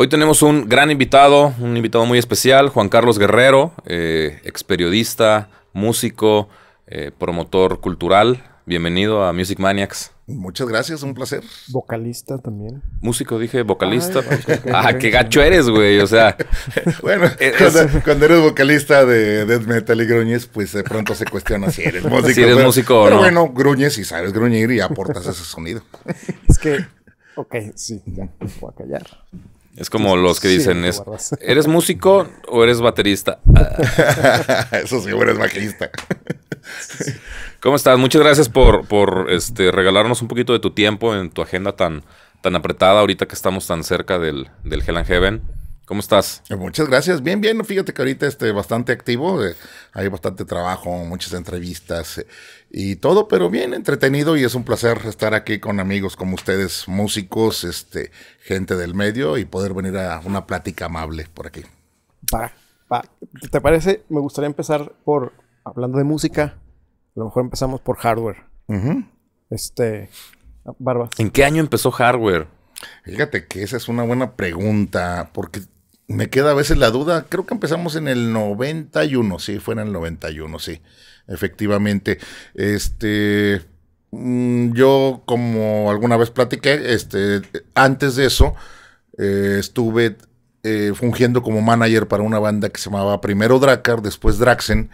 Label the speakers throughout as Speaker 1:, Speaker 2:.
Speaker 1: Hoy tenemos un gran invitado, un invitado muy especial, Juan Carlos Guerrero, eh, ex periodista, músico, eh, promotor cultural. Bienvenido a Music Maniacs.
Speaker 2: Muchas gracias, un placer. Vocalista también.
Speaker 3: Músico,
Speaker 1: dije, vocalista. ah, qué gacho eres, güey. O sea. bueno, eh, cuando, eres vocalista de
Speaker 3: death metal y gruñes, pues de pronto se cuestiona si eres músico. Si eres bueno, gruñes y sabes gruñir y aportas ese sonido.
Speaker 2: es que, ok, sí, ya, voy a callar. Es como los que dicen, ¿eres músico o eres baterista? Eso
Speaker 1: sí, eres baterista. ¿Cómo estás? Muchas gracias por, por este, regalarnos un poquito de tu tiempo en tu agenda tan, tan apretada ahorita que estamos tan cerca del, del Hell
Speaker 3: and Heaven. ¿Cómo estás? Eh, muchas gracias. Bien, bien. Fíjate que ahorita este bastante activo. Eh, hay bastante trabajo, muchas entrevistas eh, y todo, pero bien entretenido y es un placer estar aquí con amigos como ustedes, músicos, este, gente del medio y poder venir a una plática amable por aquí.
Speaker 2: Va, ¿Te parece? Me gustaría empezar por hablando de música. A lo mejor empezamos por hardware. Este, barba.
Speaker 3: ¿En qué año empezó hardware? Fíjate que esa es una buena pregunta, porque me queda a veces la duda, creo que empezamos en el 91, sí, fue en el 91, sí, efectivamente. Este, mm, yo como alguna vez platiqué, este, antes de eso eh, estuve eh, fungiendo como manager para una banda que se llamaba primero Dracar, después Draxen,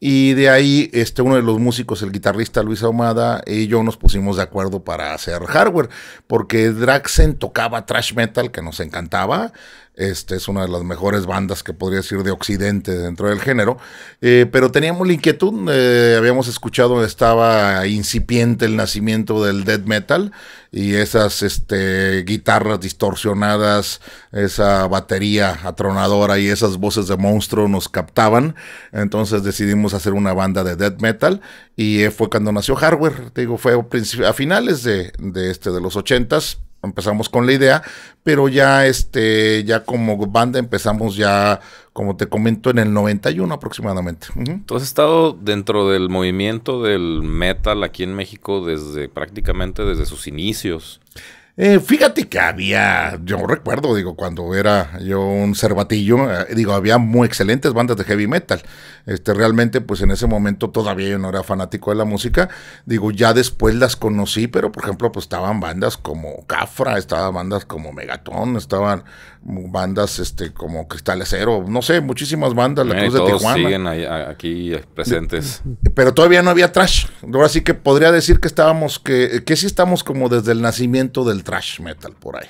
Speaker 3: y de ahí este, uno de los músicos, el guitarrista Luis Ahumada eh, y yo nos pusimos de acuerdo para hacer hardware, porque Draxen tocaba thrash metal que nos encantaba, este es una de las mejores bandas que podría decir de Occidente dentro del género. Eh, pero teníamos la inquietud, eh, habíamos escuchado, estaba incipiente el nacimiento del death metal y esas este, guitarras distorsionadas, esa batería atronadora y esas voces de monstruo nos captaban. Entonces decidimos hacer una banda de death metal y eh, fue cuando nació Hardware. digo, fue a finales de, este, de los ochentas empezamos con la idea, pero ya este, ya como banda empezamos ya, como te comento, en el 91 aproximadamente. Entonces
Speaker 1: has estado dentro del movimiento del metal aquí en México desde prácticamente desde sus inicios.
Speaker 3: Eh, fíjate que había, yo recuerdo, digo, cuando era yo un cervatillo, eh, digo, había muy excelentes bandas de heavy metal. Este, realmente, pues en ese momento todavía yo no era fanático de la música. Digo, ya después las conocí, pero por ejemplo, pues estaban bandas como Cafra, estaban bandas como Megatón, estaban bandas este como Cristal Acero, no sé, muchísimas bandas, la Cruz de Tijuana. siguen
Speaker 1: aquí
Speaker 3: presentes. Pero todavía no había trash. Ahora sí que podría decir que estábamos, que, que sí estamos como desde el nacimiento del Trash metal por ahí.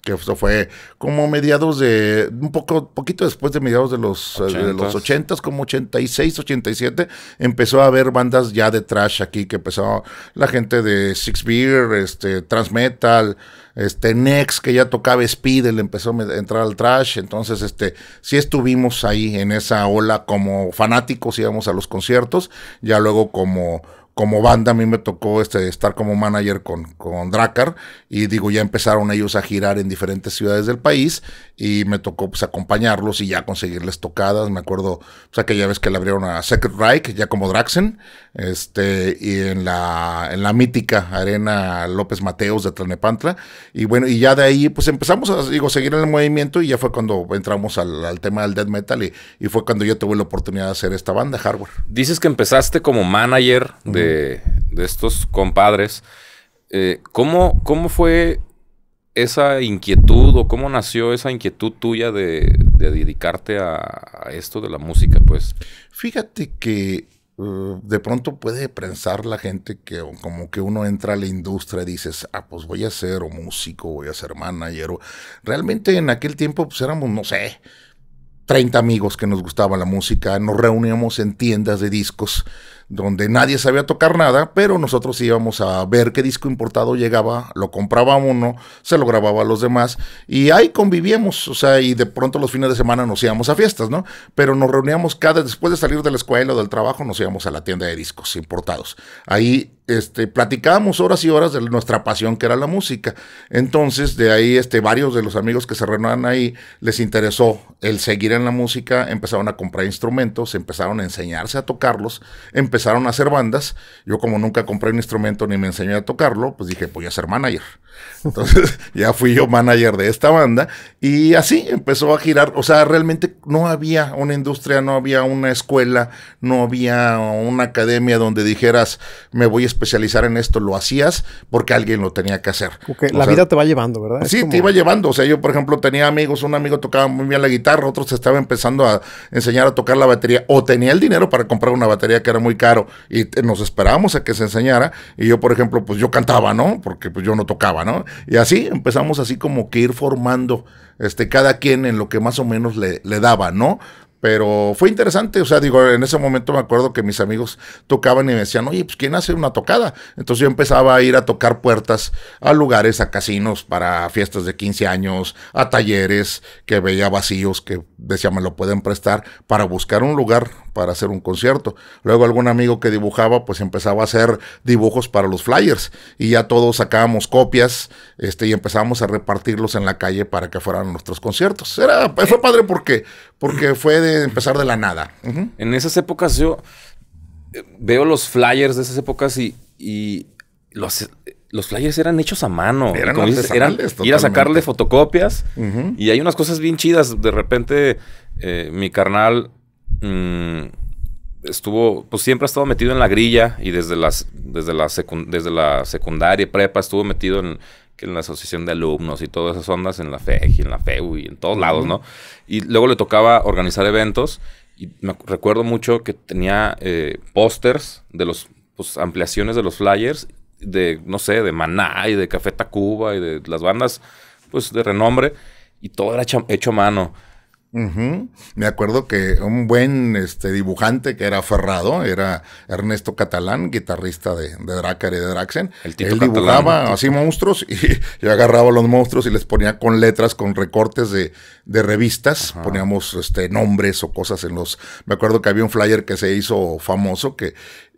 Speaker 3: Que eso fue como mediados de, un poco, poquito después de mediados de los, eh, de los 80 como 86, 87, empezó a haber bandas ya de Trash aquí, que empezó la gente de Six Beer, este, Trans Metal, este Nex que ya tocaba speed, él empezó a entrar al trash, entonces este sí estuvimos ahí en esa ola como fanáticos íbamos a los conciertos, ya luego como como banda a mí me tocó este, estar como manager con, con Dracar y digo, ya empezaron ellos a girar en diferentes ciudades del país y me tocó pues acompañarlos y ya conseguirles tocadas. Me acuerdo, o sea, que ya ves que le abrieron a Secret Reich, ya como Draxen, este, y en la, en la mítica Arena López Mateos de Tlalnepantla. Y bueno, y ya de ahí pues empezamos a, digo, seguir en el movimiento y ya fue cuando entramos al, tema del death metal y, fue cuando yo tuve la oportunidad de hacer esta banda, Hardware.
Speaker 1: Dices que empezaste como manager de de, estos compadres, eh, ¿cómo, fue esa inquietud o cómo nació esa
Speaker 3: inquietud tuya de, dedicarte a, esto de la música? Pues fíjate que uh, de pronto puede pensar la gente que como que uno entra a la industria y dices, ah, pues voy a ser o músico, voy a ser manager. Realmente en aquel tiempo pues, éramos, no sé, 30 amigos que nos gustaba la música, nos reuníamos en tiendas de discos donde nadie sabía tocar nada, pero nosotros íbamos a ver qué disco importado llegaba, lo compraba uno, se lo grababa a los demás y ahí convivíamos, o sea, y de pronto los fines de semana nos íbamos a fiestas, ¿no? Pero nos reuníamos cada, después de salir de la escuela o del trabajo, nos íbamos a la tienda de discos importados. Ahí este, platicábamos horas y horas de nuestra pasión que era la música. Entonces, de ahí este, varios de los amigos que se reunían ahí les interesó el seguir en la música, empezaron a comprar instrumentos, empezaron a enseñarse a tocarlos, empezaron a hacer bandas. Yo como nunca compré un instrumento ni me enseñé a tocarlo, pues dije, voy a ser manager. Entonces, ya fui yo manager de esta banda y así empezó a girar. O sea, realmente no había una industria, no había una escuela, no había una academia donde dijeras, me voy a especializar en esto, lo hacías porque alguien lo tenía que hacer.
Speaker 2: porque la vida te va llevando, ¿verdad? Sí, te
Speaker 3: iba llevando. O sea, yo, por ejemplo, tenía amigos, un amigo tocaba muy bien la guitarra, otro se estaba empezando a enseñar a tocar la batería, o tenía el dinero para comprar una batería que era muy caro, y nos esperábamos a que se enseñara. Y yo, por ejemplo, pues yo cantaba, ¿no? Porque pues yo no tocaba, ¿no? Y así empezamos así como que ir formando este, cada quien en lo que más o menos le, le daba, ¿no? Pero fue interesante, o sea, digo, en ese momento me acuerdo que mis amigos tocaban y me decían, oye, pues ¿quién hace una tocada? Entonces yo empezaba a ir a tocar puertas a lugares, a casinos, para fiestas de 15 años, a talleres que veía vacíos, que decía, me lo pueden prestar, para buscar un lugar para hacer un concierto. Luego algún amigo que dibujaba, pues empezaba a hacer dibujos para los flyers y ya todos sacábamos copias este, y empezábamos a repartirlos en la calle para que fueran nuestros conciertos. Era, fue eh. padre porque, porque fue de empezar de la nada. En esas épocas yo eh, veo los flyers de esas épocas y, y los,
Speaker 1: los flyers eran hechos a mano. Eran eran, ir a sacarle fotocopias. Y hay unas cosas bien chidas. De repente, eh, mi carnal Mm, estuvo, pues siempre ha estado metido en la grilla y desde, las, desde, la, desde la secundaria y prepa estuvo metido en, en la asociación de alumnos y todas esas ondas, en la FEG y en la FEU y en todos lados, ¿no? Y luego le tocaba organizar eventos y me recuerdo mucho que tenía eh, pósters de los, pues, ampliaciones de los flyers de, no sé, de Maná y de Café Tacuba y de las bandas, pues, de renombre y todo era
Speaker 3: hecho a mano. Me acuerdo que un buen este, dibujante que era ferrado era Ernesto Catalán, guitarrista de, de y de Draxen. Él dibujaba así monstruos y yo agarraba los monstruos y les ponía con letras, con recortes de, revistas. Poníamos este, nombres o cosas en los. Me acuerdo que había un flyer que se hizo famoso que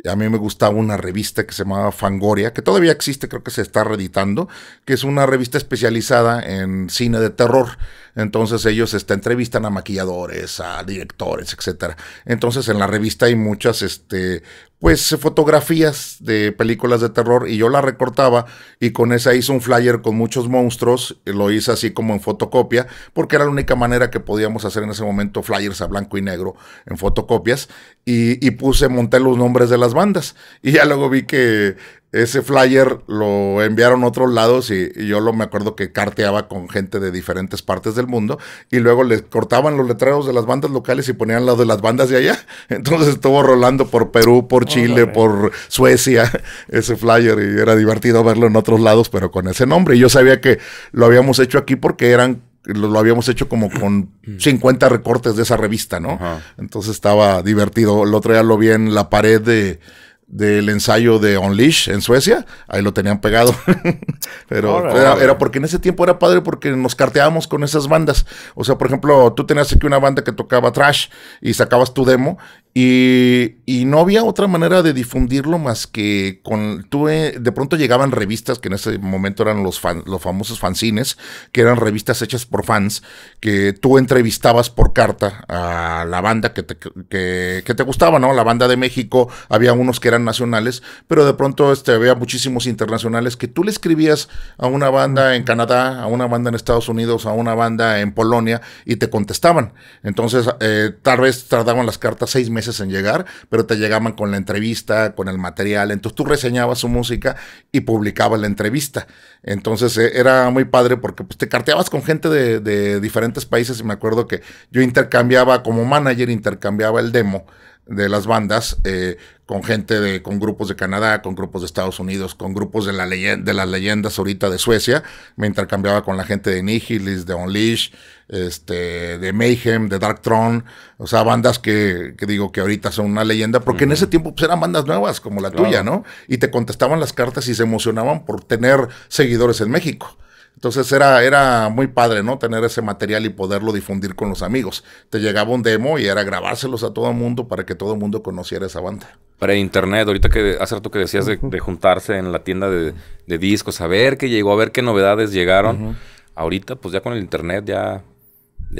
Speaker 3: a mí me gustaba una revista que se llamaba Fangoria, que todavía existe, creo que se está reeditando, que es una revista especializada en cine de terror entonces ellos este, entrevistan a maquilladores, a directores, etc. Entonces en la revista hay muchas, este, pues, fotografías de películas de terror y yo la recortaba y con esa hice un flyer con muchos monstruos, lo hice así como en fotocopia, porque era la única manera que podíamos hacer en ese momento flyers a blanco y negro en fotocopias y, y puse, monté los nombres de las bandas y ya luego vi que ese flyer lo enviaron a otros lados y, yo lo me acuerdo que carteaba con gente de diferentes partes del mundo y luego les cortaban los letreros de las bandas locales y ponían los de las bandas de allá. Entonces estuvo rolando por Perú, por Chile, por Suecia ese flyer y era divertido verlo en otros lados pero con ese nombre. Y yo sabía que lo habíamos hecho aquí porque eran lo, habíamos hecho como con 50 recortes de esa revista, ¿no? Entonces estaba divertido. El otro día lo vi en la pared de del ensayo de Unleash en Suecia, ahí lo tenían pegado. Pero era, porque en ese tiempo era padre porque nos carteábamos con esas bandas. O sea, por ejemplo, tú tenías aquí una banda que tocaba trash y sacabas tu demo y, no había otra manera de difundirlo más que con... Tú, eh, de pronto llegaban revistas que en ese momento eran los, los famosos fanzines, que eran revistas hechas por fans, que tú entrevistabas por carta a la banda que que te gustaba, ¿no? La banda de México, había unos que eran nacionales, pero de pronto este, había muchísimos internacionales que tú le escribías a una banda en Canadá, a una banda en Estados Unidos, a una banda en Polonia y te contestaban. Entonces, eh, tal vez tardaban las cartas seis meses en llegar, pero te llegaban con la entrevista, con el material. Entonces tú reseñabas su música y publicabas la entrevista. Entonces eh, era muy padre porque pues, te carteabas con gente de, de diferentes países y me acuerdo que yo intercambiaba como manager, intercambiaba el demo de las bandas, eh, con gente de, con grupos de Canadá, con grupos de Estados Unidos, con grupos de, la de las leyendas ahorita de Suecia. Me intercambiaba con la gente de Nihilis, de Unleash, este, de Mayhem, de Dark Throne. O sea, bandas que, que digo que ahorita son una leyenda, porque en ese tiempo pues, eran bandas nuevas, como la tuya, ¿no? Y te contestaban las cartas y se emocionaban por tener seguidores en México. Entonces era, era muy padre, ¿no? Tener ese material y poderlo difundir con los amigos. Te llegaba un demo y era grabárselos a todo el mundo para que todo el mundo conociera esa banda.
Speaker 1: Para internet, ahorita que hace rato que decías de, juntarse en la tienda de, discos, a ver qué llegó, a ver qué novedades llegaron. Ahorita, pues ya con el internet, ya.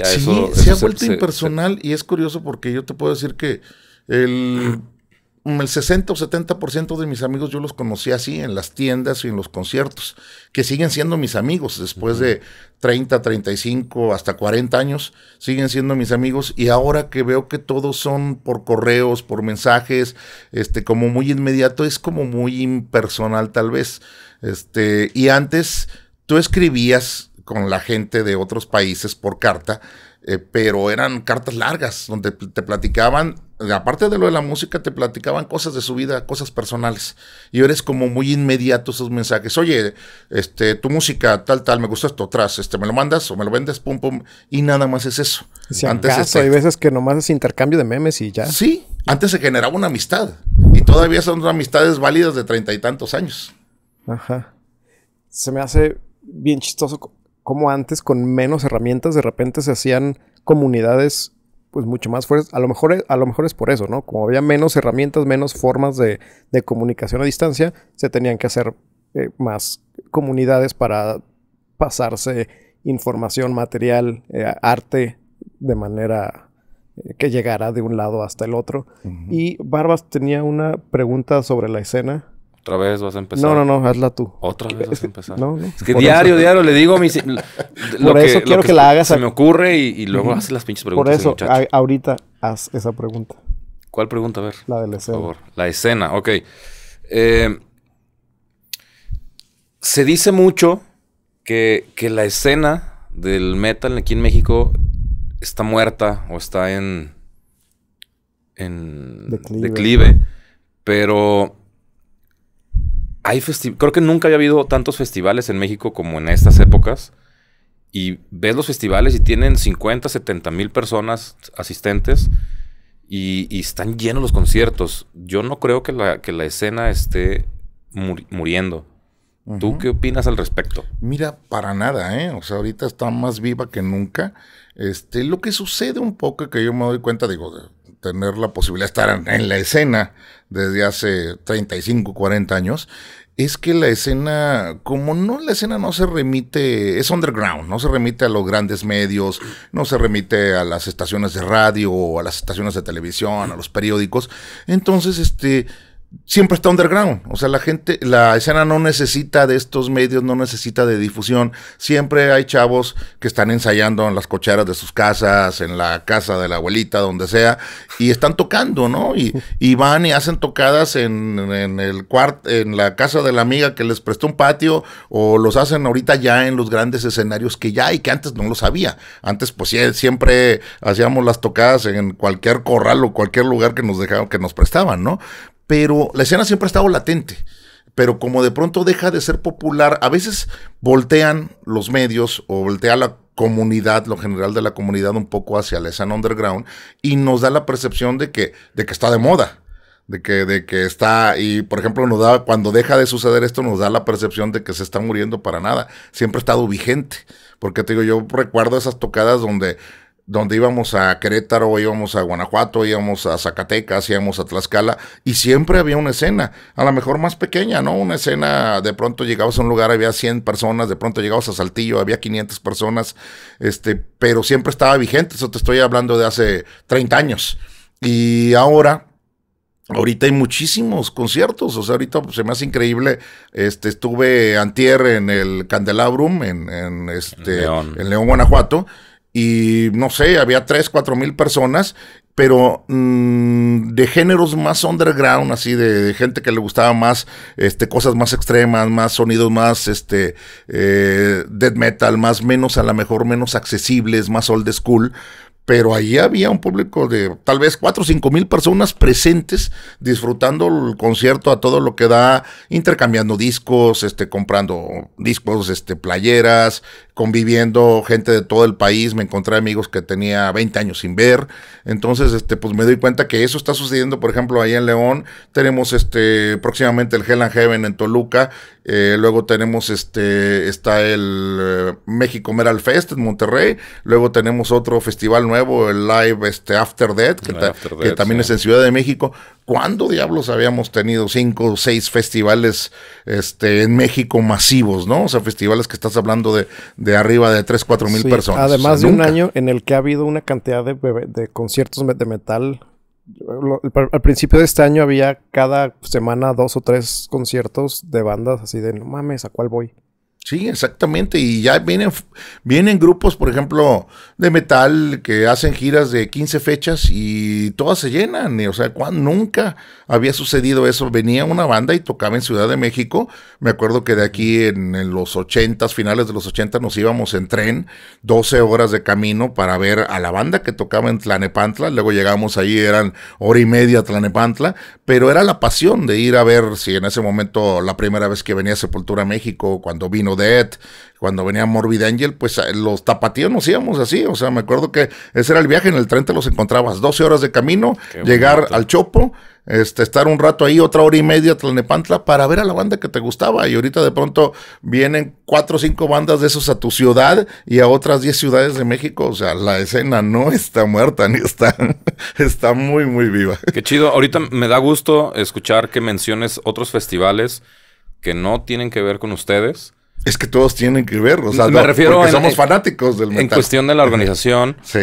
Speaker 1: sí, eso, se ha vuelto
Speaker 3: impersonal y es curioso porque yo te puedo decir que el Mm, el 60 o 70% de mis amigos yo los conocí así, en las tiendas y en los conciertos, que siguen siendo mis amigos después de 30, 35, hasta 40 años, siguen siendo mis amigos. Y ahora que veo que todos son por correos, por mensajes, este, como muy inmediato, es como muy impersonal tal vez. Este, y antes tú escribías con la gente de otros países por carta eh, pero eran cartas largas donde te platicaban, aparte de lo de la música, te platicaban cosas de su vida, cosas personales. Y eres como muy inmediato esos mensajes. Oye, este, tu música, tal, tal, me gusta esto, atrás este, me lo mandas o me lo vendes, pum, pum. Y
Speaker 2: nada más es eso. Si antes este hay veces que nomás es intercambio de memes y ya. Sí,
Speaker 3: antes se generaba una amistad. Y todavía son amistades válidas de treinta y tantos años.
Speaker 2: Ajá. Se me hace bien chistoso como antes con menos herramientas de repente se hacían comunidades pues mucho más fuertes. A lo mejor, e, a lo mejor es por eso, ¿no? Como había menos herramientas, menos formas de, comunicación a distancia, se tenían que hacer eh, más comunidades para pasarse información, material, eh, arte de manera eh, que llegara de un lado hasta el otro. Y Barbas tenía una pregunta sobre la escena. Otra vez vas a empezar. No, no, no, hazla tú. Otra vez vas a empezar. Es que diario, diario
Speaker 1: le digo a Por eso quiero que, la hagas. Se me ocurre y, luego haces las pinches preguntas. Por eso,
Speaker 2: ahorita haz esa pregunta.
Speaker 1: ¿Cuál pregunta? A ver.
Speaker 2: La de la escena. Por favor.
Speaker 1: La escena, ok. Eh, se dice mucho que, la escena del metal aquí en México está muerta o está en. en declive pero creo que nunca había habido tantos festivales en México como en estas épocas. Y ves los festivales y tienen 50, 70 mil personas asistentes y, están llenos los conciertos. Yo no creo que la, que la escena esté muriendo. ¿Tú qué
Speaker 3: opinas al respecto? Mira, para nada, ¿eh? O sea, ahorita está más viva que nunca. Este, lo que sucede un poco que yo me doy cuenta, digo, tener la posibilidad de estar en la escena desde hace 35, 40 años, es que la escena, como no, la escena no se remite, es underground, no se remite a los grandes medios, no se remite a las estaciones de radio, a las estaciones de televisión, a los periódicos. Entonces, este, siempre está underground. O sea, la gente, la escena no necesita de estos medios, no necesita de difusión. Siempre hay chavos que están ensayando en las cocheras de sus casas, en la casa de la abuelita, donde sea, y están tocando, ¿no? Y, y van y hacen tocadas en, el cuarto, en la casa de la amiga que les prestó un patio, o los hacen ahorita ya en los grandes escenarios que ya hay, que antes no lo sabía. Antes, pues siempre hacíamos las tocadas en cualquier corral o cualquier lugar que nos dejaban, que nos prestaban, ¿no? pero la escena siempre ha estado latente. Pero como de pronto deja de ser popular, a veces voltean los medios o voltea la comunidad, lo general de la comunidad un poco hacia la escena underground y nos da la percepción de que, de que está de moda. De que, de que está, y por ejemplo, nos da, cuando deja de suceder esto, nos da la percepción de que se está muriendo para nada. Siempre ha estado vigente. Porque te digo, yo recuerdo esas tocadas donde donde íbamos a Querétaro, íbamos a Guanajuato, íbamos a Zacatecas, íbamos a Tlaxcala, y siempre había una escena, a lo mejor más pequeña, ¿no? Una escena, de pronto llegabas a un lugar, había 100 personas, de pronto llegabas a Saltillo, había 500 personas, este, pero siempre estaba vigente, eso te estoy hablando de hace 30 años. Y ahora, Ahorita hay muchísimos conciertos, o sea, ahorita pues, se me hace increíble. Este, estuve antier en el Candelabrum, en, este, en León, Guanajuato, y no sé, había 3, 4 mil personas, pero mm, de géneros más underground, así de, gente que le gustaba más este, cosas más extremas, más sonidos más este, eh, death metal, más menos a lo mejor menos accesibles, más old school pero ahí había un público de tal vez 4 o 5 mil personas presentes disfrutando el concierto a todo lo que da, intercambiando discos, este, comprando discos, este, playeras, conviviendo gente de todo el país, me encontré amigos que tenía 20 años sin ver, entonces este, pues me doy cuenta que eso está sucediendo, por ejemplo, ahí en León, tenemos este, próximamente el Hell and Heaven en Toluca, eh, luego tenemos este, está el eh, México Meral Fest en Monterrey. Luego tenemos otro festival nuevo, el Live este, After Dead que, también es en Ciudad de México. ¿Cuándo diablos habíamos tenido cinco o seis festivales este, en México masivos, no? O sea, festivales que estás hablando de, arriba de 3, cuatro mil personas. Además de un
Speaker 2: año en el que ha habido una cantidad de, de conciertos de metal al principio de este año había cada semana dos o tres conciertos de bandas así de no mames, ¿a cuál voy? Sí, exactamente. Y ya vienen, vienen grupos, por ejemplo, de
Speaker 3: metal que hacen giras de 15 fechas y todas se llenan. O sea, nunca había sucedido eso. Venía una banda y tocaba en Ciudad de México. Me acuerdo que de aquí en, los 80, finales de los 80, nos íbamos en tren, 12 horas de camino para ver a la banda que tocaba en Tlanepantla. Luego llegamos ahí, eran hora y media a Tlanepantla. Pero era la pasión de ir a ver si en ese momento, la primera vez que venía Sepultura México, cuando vino Dead, cuando venía Morbid Angel, pues eh, los tapatíos nos íbamos así. O sea, me acuerdo que ese era el viaje, en el tren te los encontrabas, 12 horas de camino, llegar al Chopo, este, estar un rato ahí, otra hora y media a para ver a la banda que te gustaba. Y ahorita de pronto vienen cuatro o cinco bandas de esos a tu ciudad y a otras 10 ciudades de México. O sea, la escena no está muerta ni está, está muy, muy viva.
Speaker 1: Qué chido. Ahorita me da gusto escuchar que menciones otros festivales que no tienen que ver con ustedes
Speaker 3: es que todos tienen que ver, o sea, me refiero porque somos fanáticos del metal. En cuestión de la
Speaker 1: organización. sí.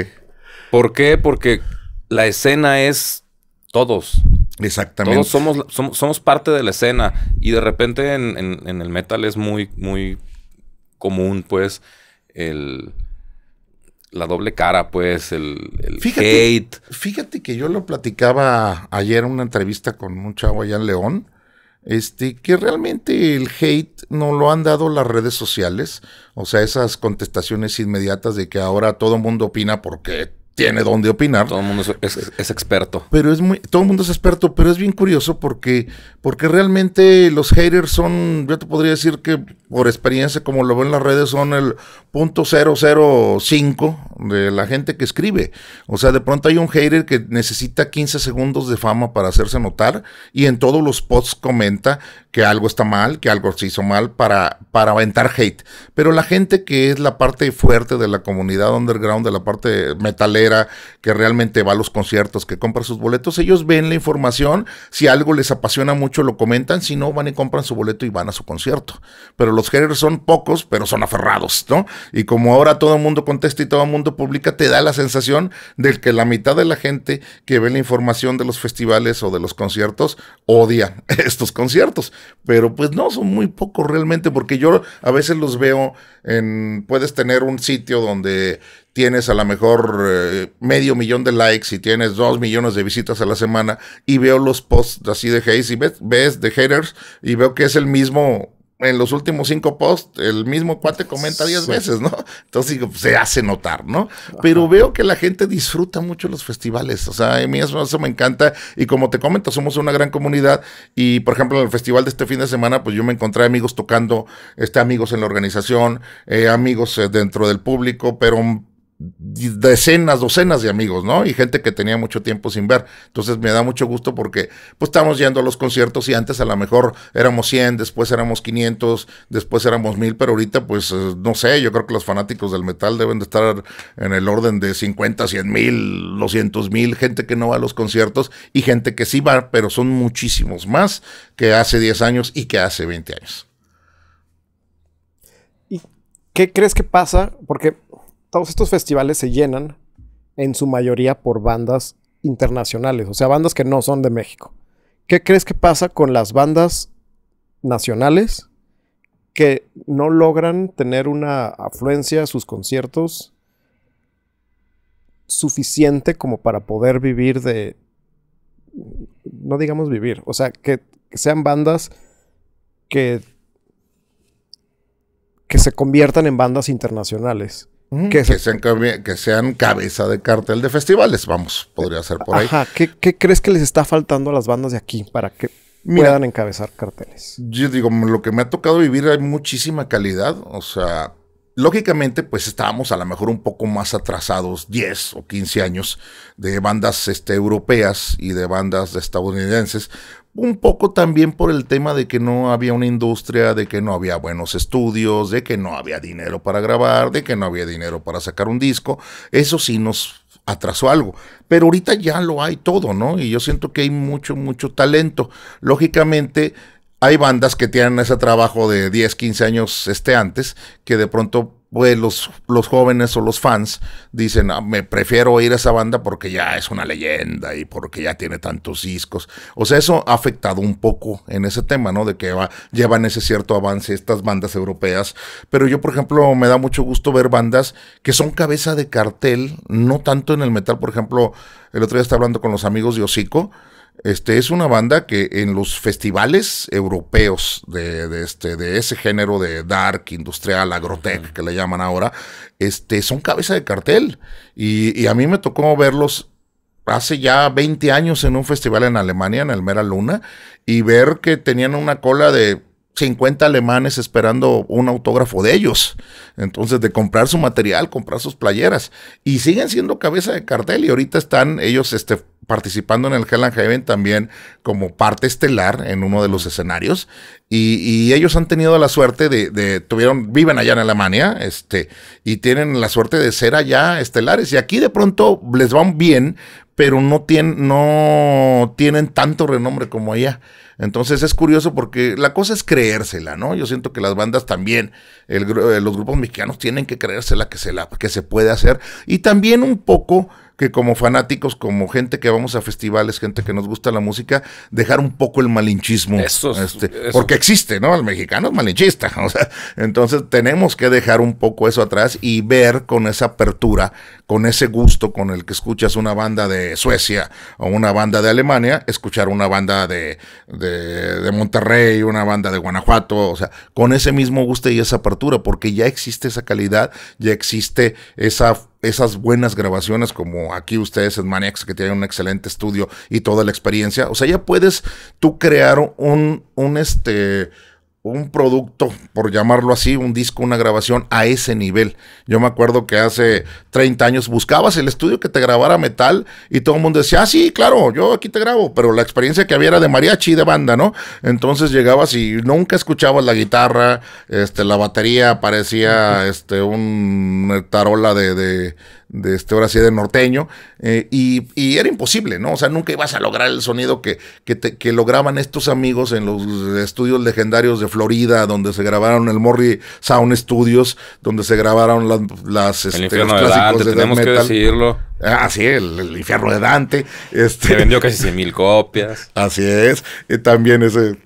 Speaker 1: ¿Por qué? Porque la escena es todos.
Speaker 3: Exactamente. Todos
Speaker 1: somos, somos, parte de la escena y de repente en, el metal es muy, muy común, pues, el, la doble
Speaker 3: cara, pues, el, fíjate, hate. Fíjate que yo lo platicaba ayer en una entrevista con un chavo allá en León este, que realmente el hate no lo han dado las redes sociales, o sea, esas contestaciones inmediatas de que ahora todo el mundo opina porque tiene donde opinar. Todo el mundo es, experto. Pero es muy, todo el mundo es experto, pero es bien curioso porque, porque realmente los haters son, yo te podría decir que por experiencia, como lo veo en las redes, son el punto .005 de la gente que escribe. O sea, de pronto hay un hater que necesita 15 segundos de fama para hacerse notar y en todos los posts comenta que algo está mal, que algo se hizo mal para, para aventar hate. Pero la gente que es la parte fuerte de la comunidad underground, de la parte metalera, que realmente va a los conciertos, que compra sus boletos, ellos ven la información, si algo les apasiona mucho lo comentan, si no van y compran su boleto y van a su concierto. Pero los haters son pocos, pero son aferrados, ¿no? Y como ahora todo el mundo contesta y todo el mundo publica, te da la sensación de que la mitad de la gente que ve la información de los festivales o de los conciertos odia estos conciertos pero pues no, son muy pocos realmente, porque yo a veces los veo en, puedes tener un sitio donde tienes a lo mejor eh, medio millón de likes y tienes dos millones de visitas a la semana y veo los posts así de hate y ves, ves de haters y veo que es el mismo en los últimos cinco posts el mismo cuate comenta diez veces, ¿no? Entonces pues, se hace notar, ¿no? Pero veo que la gente disfruta mucho los festivales, o sea, a mí eso, me encanta y como te comento, somos una gran comunidad y por ejemplo en el festival de este fin de semana, pues yo me encontré amigos tocando, este, amigos en la organización, eh, amigos eh, dentro del público, pero decenas, docenas de amigos, ¿no? Y gente que tenía mucho tiempo sin ver. Entonces me da mucho gusto porque pues estamos yendo a los conciertos y antes a lo mejor éramos 100, después éramos 500, después éramos 1000, pero ahorita pues eh, no sé, yo creo que los fanáticos del metal deben de estar en el orden de 50, 100 mil, 200 mil, gente que no va a los conciertos y gente que sí va, pero son muchísimos más que hace 10 años y que hace 20 años.
Speaker 2: ¿Y qué crees que pasa? Porque todos estos festivales se llenan en su mayoría por bandas internacionales, o sea, bandas que no son de México. ¿Qué crees que pasa con las bandas nacionales que no logran tener una afluencia a sus conciertos suficiente como para poder vivir de, no digamos vivir, o sea, que, sean bandas que, que se conviertan en bandas internacionales?
Speaker 3: que, sean,
Speaker 2: cabeza de cartel de festivales, vamos,
Speaker 3: podría ser por ahí.
Speaker 2: Ajá, ¿qué, crees que les está faltando a las bandas de aquí para que puedan encabezar carteles?
Speaker 3: Yo digo, lo que me ha tocado vivir hay muchísima calidad, o sea, lógicamente pues estábamos a lo mejor un poco más atrasados, 10 o 15 años, de bandas este, europeas y de bandas estadounidenses, un poco también por el tema de que no había una industria, de que no había buenos estudios, de que no había dinero para grabar, de que no había dinero para sacar un disco. Eso sí nos atrasó algo, pero ahorita ya lo hay todo, ¿no? Y yo siento que hay mucho, mucho talento. Lógicamente, hay bandas que tienen ese trabajo de 10, 15 años este antes, que de pronto pues los, jóvenes o los fans dicen, ah, me prefiero oír a esa banda porque ya es una leyenda y porque ya tiene tantos discos. O sea, eso ha afectado un poco en ese tema, ¿no? De que va, llevan ese cierto avance estas bandas europeas. Pero yo, por ejemplo, me da mucho gusto ver bandas que son cabeza de cartel, no tanto en el metal, por ejemplo, el otro día estaba hablando con los amigos de Hocico este, es una banda que en los festivales europeos de, este, de ese género de dark, industrial, agrotech, que le llaman ahora, este, son cabeza de cartel. Y, y, a mí me tocó verlos hace ya 20 años en un festival en Alemania, en el Mera Luna, y ver que tenían una cola de 50 alemanes esperando un autógrafo de ellos. Entonces, de comprar su material, comprar sus playeras. Y siguen siendo cabeza de cartel y ahorita están ellos este, participando en el Hell and Heaven también como parte estelar en uno de los escenarios. Y, ellos han tenido la suerte de, tuvieron, viven allá en Alemania, este, y tienen la suerte de ser allá estelares. Y aquí de pronto les van bien, pero no, tienen no tienen tanto renombre como ella. Entonces es curioso porque la cosa es creérsela, ¿no? Yo siento que las bandas también, eh, los grupos mexicanos tienen que creérsela que se, la, que se puede hacer. Y también un poco que como fanáticos, como gente que vamos a festivales, gente que nos gusta la música, dejar un poco el malinchismo. este, Porque existe, ¿no? El mexicano es malinchista. O sea, entonces tenemos que dejar un poco eso atrás y ver con esa apertura, con ese gusto con el que escuchas una banda de Suecia o una banda de Alemania, escuchar una banda de, de, de Monterrey, una banda de Guanajuato, o sea, con ese mismo gusto y esa apertura, porque ya existe esa calidad, ya existe esa esas buenas grabaciones como aquí ustedes en Maniacs que tienen un excelente estudio y toda la experiencia. O sea, ya puedes tú crear un, un este un producto, por llamarlo así, un disco, una grabación a ese nivel. Yo me acuerdo que hace 30 años buscabas el estudio que te grabara metal y todo el mundo decía, ah, sí, claro, yo aquí te grabo, pero la experiencia que había era de mariachi de banda, ¿no? Entonces llegabas y nunca escuchabas la guitarra, este, la batería parecía este, un eh, tarola de de este, ahora sí, de norteño, eh, y, era imposible, ¿no? O sea, nunca ibas a lograr el sonido que, te, que, lograban estos amigos en los estudios legendarios de Florida, donde se grabaron el Morrie Sound Studios, donde se grabaron las, las este, los clásicos de, Tenemos que decirlo. Ah, así ah, el, infierno de Dante. Este, Se vendió casi 100 mil copias. Así es. Y también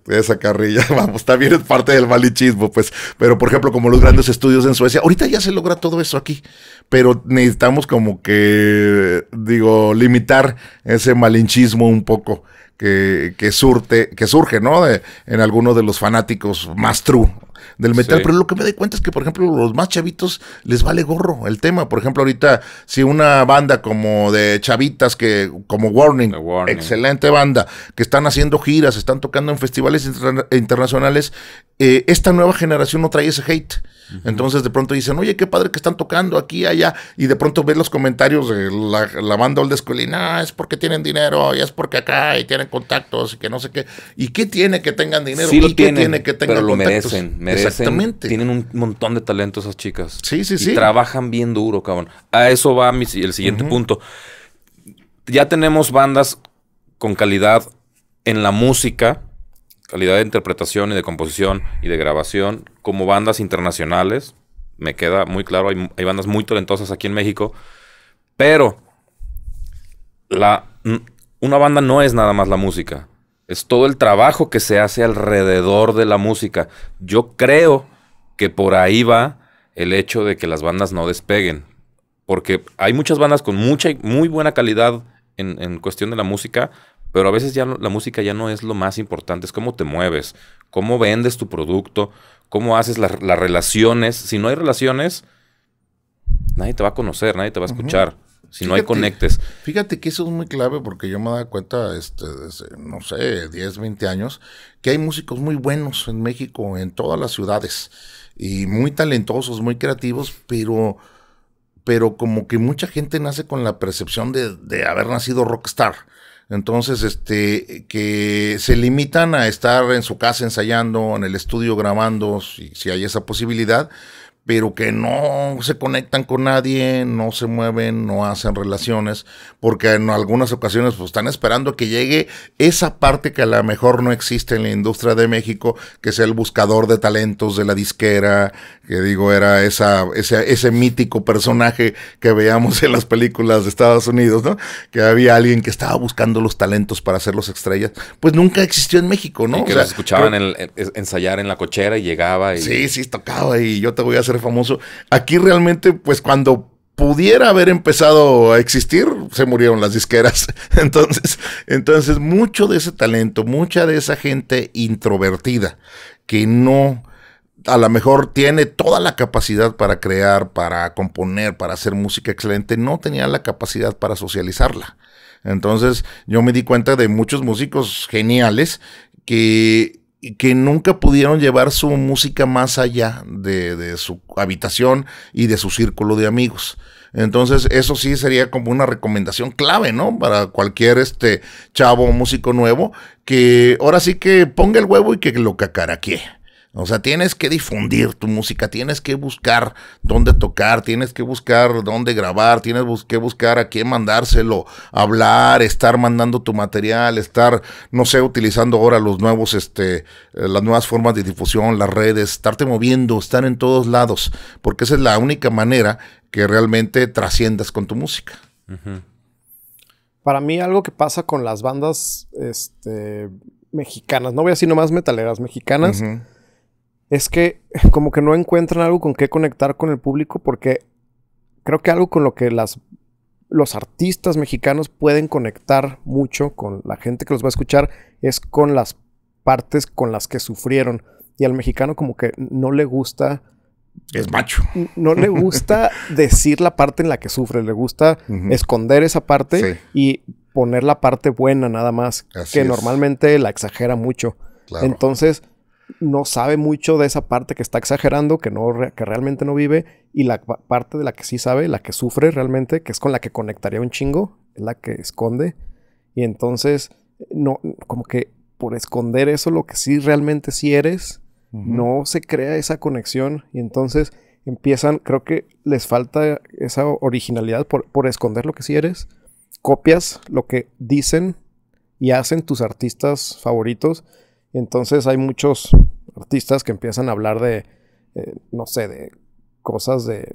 Speaker 3: esa carrilla, vamos, también es parte del malinchismo, pues. Pero, por ejemplo, como los grandes estudios en Suecia, ahorita ya se logra todo eso aquí. Pero necesitamos como que, digo, limitar ese malinchismo un poco. Que, surte, que surge, ¿no? en algunos de los fanáticos más true del metal, pero lo que me doy cuenta es que, por ejemplo, los más chavitos les vale gorro el tema. Por ejemplo, ahorita, si una banda como de chavitas, que como Warning, excelente banda, que están haciendo giras, están tocando en festivales internacionales, eh, esta nueva generación no trae ese hate. Entonces de pronto dicen, oye, qué padre que están tocando aquí, allá, y de pronto ves los comentarios de la, banda old school y no, es porque tienen dinero, y es porque acá, y tienen contactos, y que no sé qué. ¿Y qué tiene que tengan dinero? Sí, ¿Y qué tiene que tengan pero lo merecen, Exactamente.
Speaker 1: Tienen un montón de talento esas chicas. Sí, sí, y sí. Trabajan bien duro, cabrón. A eso va el siguiente punto. Ya tenemos bandas con calidad en la música calidad de interpretación y de composición y de grabación como bandas internacionales. Me queda muy claro, hay, bandas muy talentosas aquí en México, pero la, una banda no es nada más la música, es todo el trabajo que se hace alrededor de la música. Yo creo que por ahí va el hecho de que las bandas no despeguen, porque hay muchas bandas con mucha y muy buena calidad en, en cuestión de la música, pero a veces ya la música ya no es lo más importante, es cómo te mueves, cómo vendes tu producto, cómo haces las relaciones. Si no hay relaciones, nadie te va a conocer, nadie te va a escuchar. Si no hay conectes.
Speaker 3: Fíjate que eso es muy clave porque yo me he dado cuenta, este, desde, no sé, 10, 20 años, que hay músicos muy buenos en México, en todas las ciudades, y muy talentosos, muy creativos, pero, pero como que mucha gente nace con la percepción de, de haber nacido rockstar. Entonces, este, que se limitan a estar en su casa ensayando, en el estudio grabando, si, si hay esa posibilidad, pero que no se conectan con nadie, no se mueven, no hacen relaciones, porque en algunas ocasiones pues, están esperando que llegue esa parte que a lo mejor no existe en la industria de México, que es el buscador de talentos de la disquera, que digo, era esa, ese, mítico personaje que veíamos en las películas de Estados Unidos, ¿no? Que había alguien que estaba buscando los talentos para hacer los estrellas. Pues nunca existió en México, ¿no? que o los escuchaban
Speaker 1: ensayar en la cochera y llegaba y... Sí, sí,
Speaker 3: tocaba y yo te voy a hacer famoso. Aquí realmente, pues cuando pudiera haber empezado a existir, se murieron las disqueras. Entonces, entonces mucho de ese talento, mucha de esa gente introvertida que no a lo mejor tiene toda la capacidad para crear, para componer, para hacer música excelente, no tenía la capacidad para socializarla. Entonces yo me di cuenta de muchos músicos geniales que que nunca pudieron llevar su música más allá de, su habitación y de su círculo de amigos. Entonces, eso sí sería como una recomendación clave, ¿no? Para cualquier este chavo músico nuevo, que ahora sí que ponga el huevo y que lo cacaraquee. O sea, tienes que difundir tu música, tienes que buscar dónde tocar, tienes que buscar dónde grabar, tienes que buscar a quién mandárselo, hablar, estar mandando tu material, estar, no sé, utilizando ahora los nuevos, este, eh, las nuevas formas de difusión, las redes, estarte moviendo, estar en todos lados, porque esa es la única manera que realmente trasciendas con tu música.
Speaker 2: Para mí algo que pasa con las bandas, este, mexicanas, no voy a decir nomás metaleras mexicanas es que como que no encuentran algo con qué conectar con el público porque creo que algo con lo que las, los artistas mexicanos pueden conectar mucho con la gente que los va a escuchar es con las partes con las que sufrieron. Y al mexicano como que no le gusta...
Speaker 3: Es macho. No le gusta
Speaker 2: decir la parte en la que sufre, le gusta esconder esa parte y poner la parte buena nada más, que normalmente la exagera mucho. Entonces no sabe mucho de esa parte que está exagerando, que, no, que realmente no vive, y la parte de la que sí sabe, la que sufre realmente, que es con la que conectaría un chingo, es la que esconde. Y entonces, no, como que por esconder eso, lo que sí realmente sí eres, no se crea esa conexión. Y entonces empiezan, creo que les falta esa originalidad por, por esconder lo que sí eres. Copias lo que dicen y hacen tus artistas favoritos entonces hay muchos artistas que empiezan a hablar de, eh, no sé, de cosas de,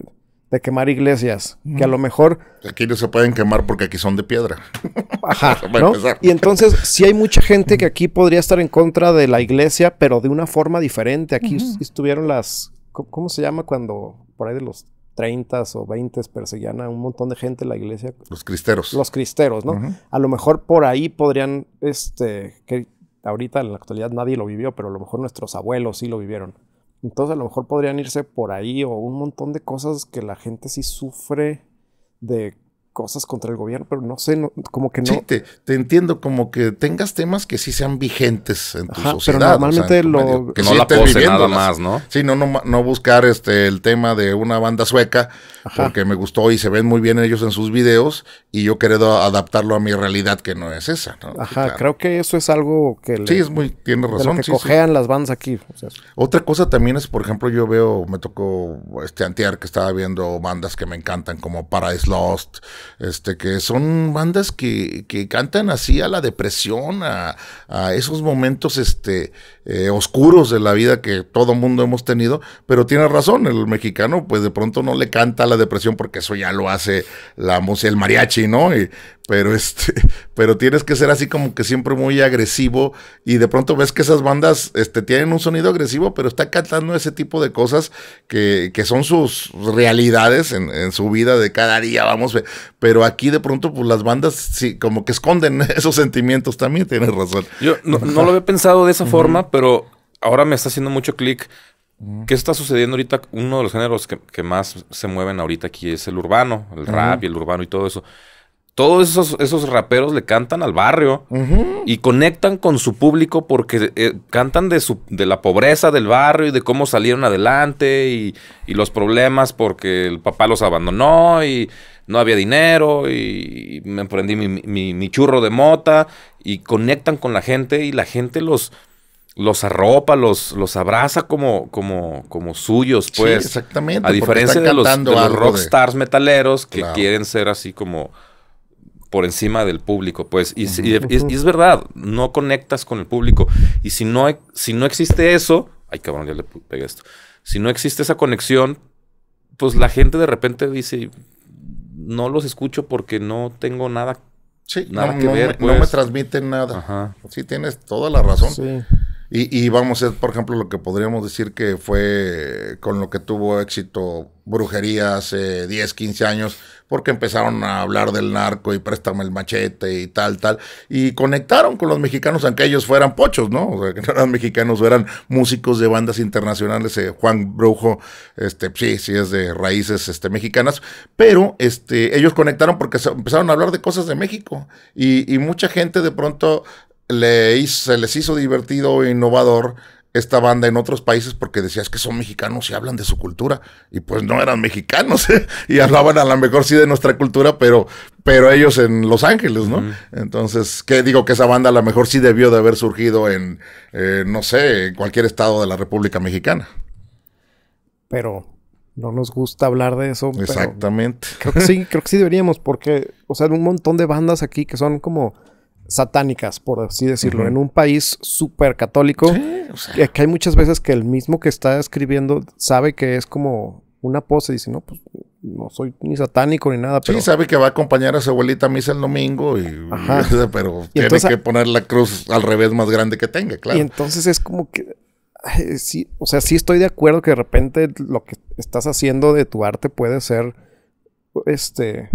Speaker 2: quemar iglesias, que a lo mejor... Aquí no
Speaker 3: se pueden quemar porque aquí son de piedra. Ajá,
Speaker 2: Y entonces sí hay mucha gente que aquí podría estar en contra de la iglesia, pero de una forma diferente. Aquí estuvieron las... ¿Cómo se llama cuando por ahí de los 30 o 20 perseguían a un montón de gente en la iglesia? Los cristeros. Los cristeros, ¿no? A lo mejor por ahí podrían este, ahorita en la actualidad nadie lo vivió, pero a lo mejor nuestros abuelos sí lo vivieron. Entonces a lo mejor podrían irse por ahí o un montón de cosas que la gente sí sufre de cosas contra el gobierno, pero no sé, como que no. Sí, te, entiendo, como que tengas temas que sí sean
Speaker 3: vigentes en tu sociedad. Pero normalmente lo. que no la pose nada más, ¿no? Sí, no, buscar este, el tema de una banda sueca, porque me gustó y se ven muy bien ellos en sus videos, y yo querido adaptarlo a mi realidad que no es esa.
Speaker 2: Ajá, creo que eso es algo que. sí, es muy, tiene razón. que cojean las bandas aquí.
Speaker 3: Otra cosa también es, por ejemplo, yo veo, me tocó este que estaba viendo bandas que me encantan, como Paradise Lost, este, que son bandas que, cantan así a la depresión, a, a esos momentos este, eh, oscuros de la vida que todo mundo hemos tenido, pero tiene razón, el mexicano pues de pronto no le canta la depresión porque eso ya lo hace la música, el mariachi, ¿no? pero este, pero tienes que ser así como que siempre muy agresivo y de pronto ves que esas bandas este, tienen un sonido agresivo, pero está cantando ese tipo de cosas que, son sus realidades en, su vida de cada día, vamos, pero aquí de pronto pues las bandas sí como que esconden esos sentimientos también, tienes razón. Yo no, lo había
Speaker 1: pensado de esa forma, pero pero ahora me está haciendo mucho clic. Mm. ¿Qué está sucediendo ahorita? Uno de los géneros que, más se mueven ahorita aquí es el urbano, el rap y el urbano y todo eso. Todos esos, esos raperos le cantan al barrio y conectan con su público porque eh, cantan de, su, de la pobreza del barrio y de cómo salieron adelante y, los problemas porque el papá los abandonó y no había dinero y me prendí mi, churro de mota y conectan con la gente y la gente los, los arropa, los, los abraza como, como, como suyos, pues. Sí, exactamente. A diferencia de los, de los rockstars metaleros que quieren ser así como por encima del público, pues. Y, es verdad, no conectas con el público. Y si no, si no existe eso, ay cabrón, ya le pegué esto. Si no existe esa conexión, pues la gente de repente dice, no los escucho
Speaker 3: porque no tengo nada nada que ver, no, pues. me, transmiten nada. Ajá. Sí, tienes toda la razón. Sí. Y, vamos a por ejemplo, lo que podríamos decir que fue con lo que tuvo éxito brujería hace 10, 15 años, porque empezaron a hablar del narco y préstame el machete y tal, tal, y conectaron con los mexicanos, aunque ellos fueran pochos, ¿no? O sea, que no eran mexicanos, eran músicos de bandas internacionales, eh, Juan Brujo, este, sí, sí es de raíces este, mexicanas, pero este, ellos conectaron porque empezaron a hablar de cosas de México, y mucha gente de pronto se les hizo divertido e innovador esta banda en otros países porque decías que son mexicanos y hablan de su cultura. Y pues no eran mexicanos y hablaban a lo mejor sí de nuestra cultura, pero, pero ellos en Los Ángeles, ¿no? Entonces, ¿qué digo? Que esa banda a lo mejor sí debió de haber surgido en, eh, no sé, en cualquier estado de la República Mexicana.
Speaker 2: Pero no nos gusta hablar de eso.
Speaker 3: Exactamente. creo que sí,
Speaker 2: creo que sí deberíamos porque, o sea, un montón de bandas aquí que son como satánicas, por así decirlo, en un país súper católico, eh, que, hay muchas veces que el mismo que está escribiendo sabe que es como una pose, y dice, no, pues no soy ni satánico ni nada. Sí, sabe
Speaker 3: que va a acompañar a su abuelita a misa el domingo, y, pero tiene que poner la cruz al revés más grande que tenga, claro. Y
Speaker 2: entonces es como que, sí, o sea, sí estoy de acuerdo que de repente lo que estás haciendo de tu arte puede ser, este,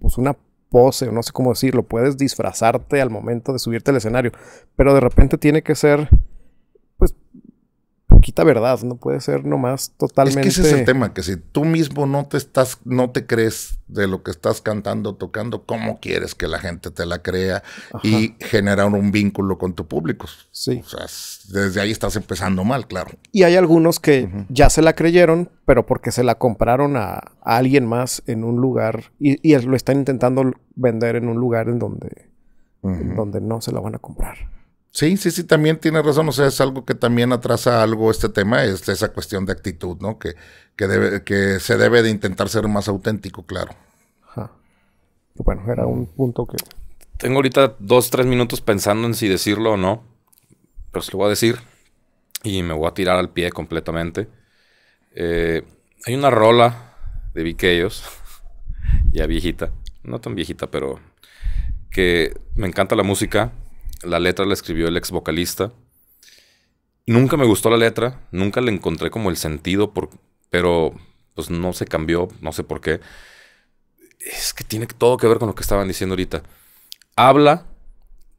Speaker 2: pues una pose, o no sé cómo decirlo, puedes disfrazarte al momento de subirte al escenario, pero de repente tiene que ser, pues, quita verdad, no puede ser nomás totalmente. Es que ese es el
Speaker 3: tema, que si tú mismo no te estás, no te crees de lo que estás cantando, tocando, ¿cómo quieres que la gente te la crea y generar un vínculo con tu público? Sí. O sea, desde ahí estás empezando mal, claro.
Speaker 2: Y hay algunos que ya se la creyeron, pero porque se la compraron a, alguien más en un lugar y, lo están intentando vender en un lugar en donde, en donde no se la van a comprar. Sí, sí,
Speaker 3: sí, también tiene razón. O sea, es algo que también atrasa algo este tema, es esa cuestión de actitud, ¿no? Que, que, se debe de intentar ser más auténtico, claro.
Speaker 2: Ajá. Bueno, era un punto que.
Speaker 1: Tengo ahorita dos, tres minutos pensando en si decirlo o no, pero se lo voy a decir y me voy a tirar al pie completamente. Eh, hay una rola de Viquellos, ya viejita, no tan viejita, pero que me encanta la música la letra la escribió el ex vocalista. Nunca me gustó la letra, nunca le encontré como el sentido, por, pero pues no se cambió, no sé por qué. Es que tiene todo que ver con lo que estaban diciendo ahorita. Habla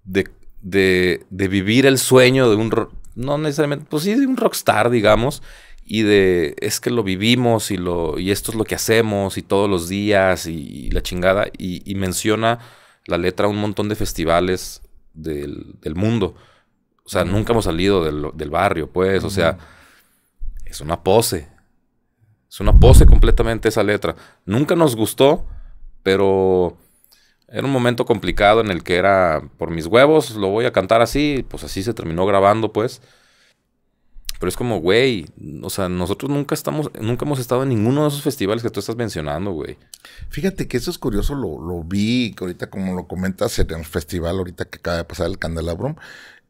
Speaker 1: de, de, de vivir el sueño de un, no necesariamente, pues sí, de un rockstar, digamos, y de es que lo vivimos y, lo, y esto es lo que hacemos y todos los días y, la chingada, y, menciona la letra a un montón de festivales del, mundo. O sea, nunca hemos salido del, del barrio, pues. O sea, es una pose. Es una pose completamente esa letra. Nunca nos gustó, pero era un momento complicado en el que era por mis huevos, lo voy a cantar así, pues así se terminó grabando, pues. Pero es como, güey, o sea, nosotros nunca estamos, nunca hemos estado en ninguno de esos festivales que tú estás mencionando, güey.
Speaker 3: Fíjate que eso es curioso, lo, lo vi, que ahorita como lo comentas en el festival ahorita que acaba de pasar el Candelabrum,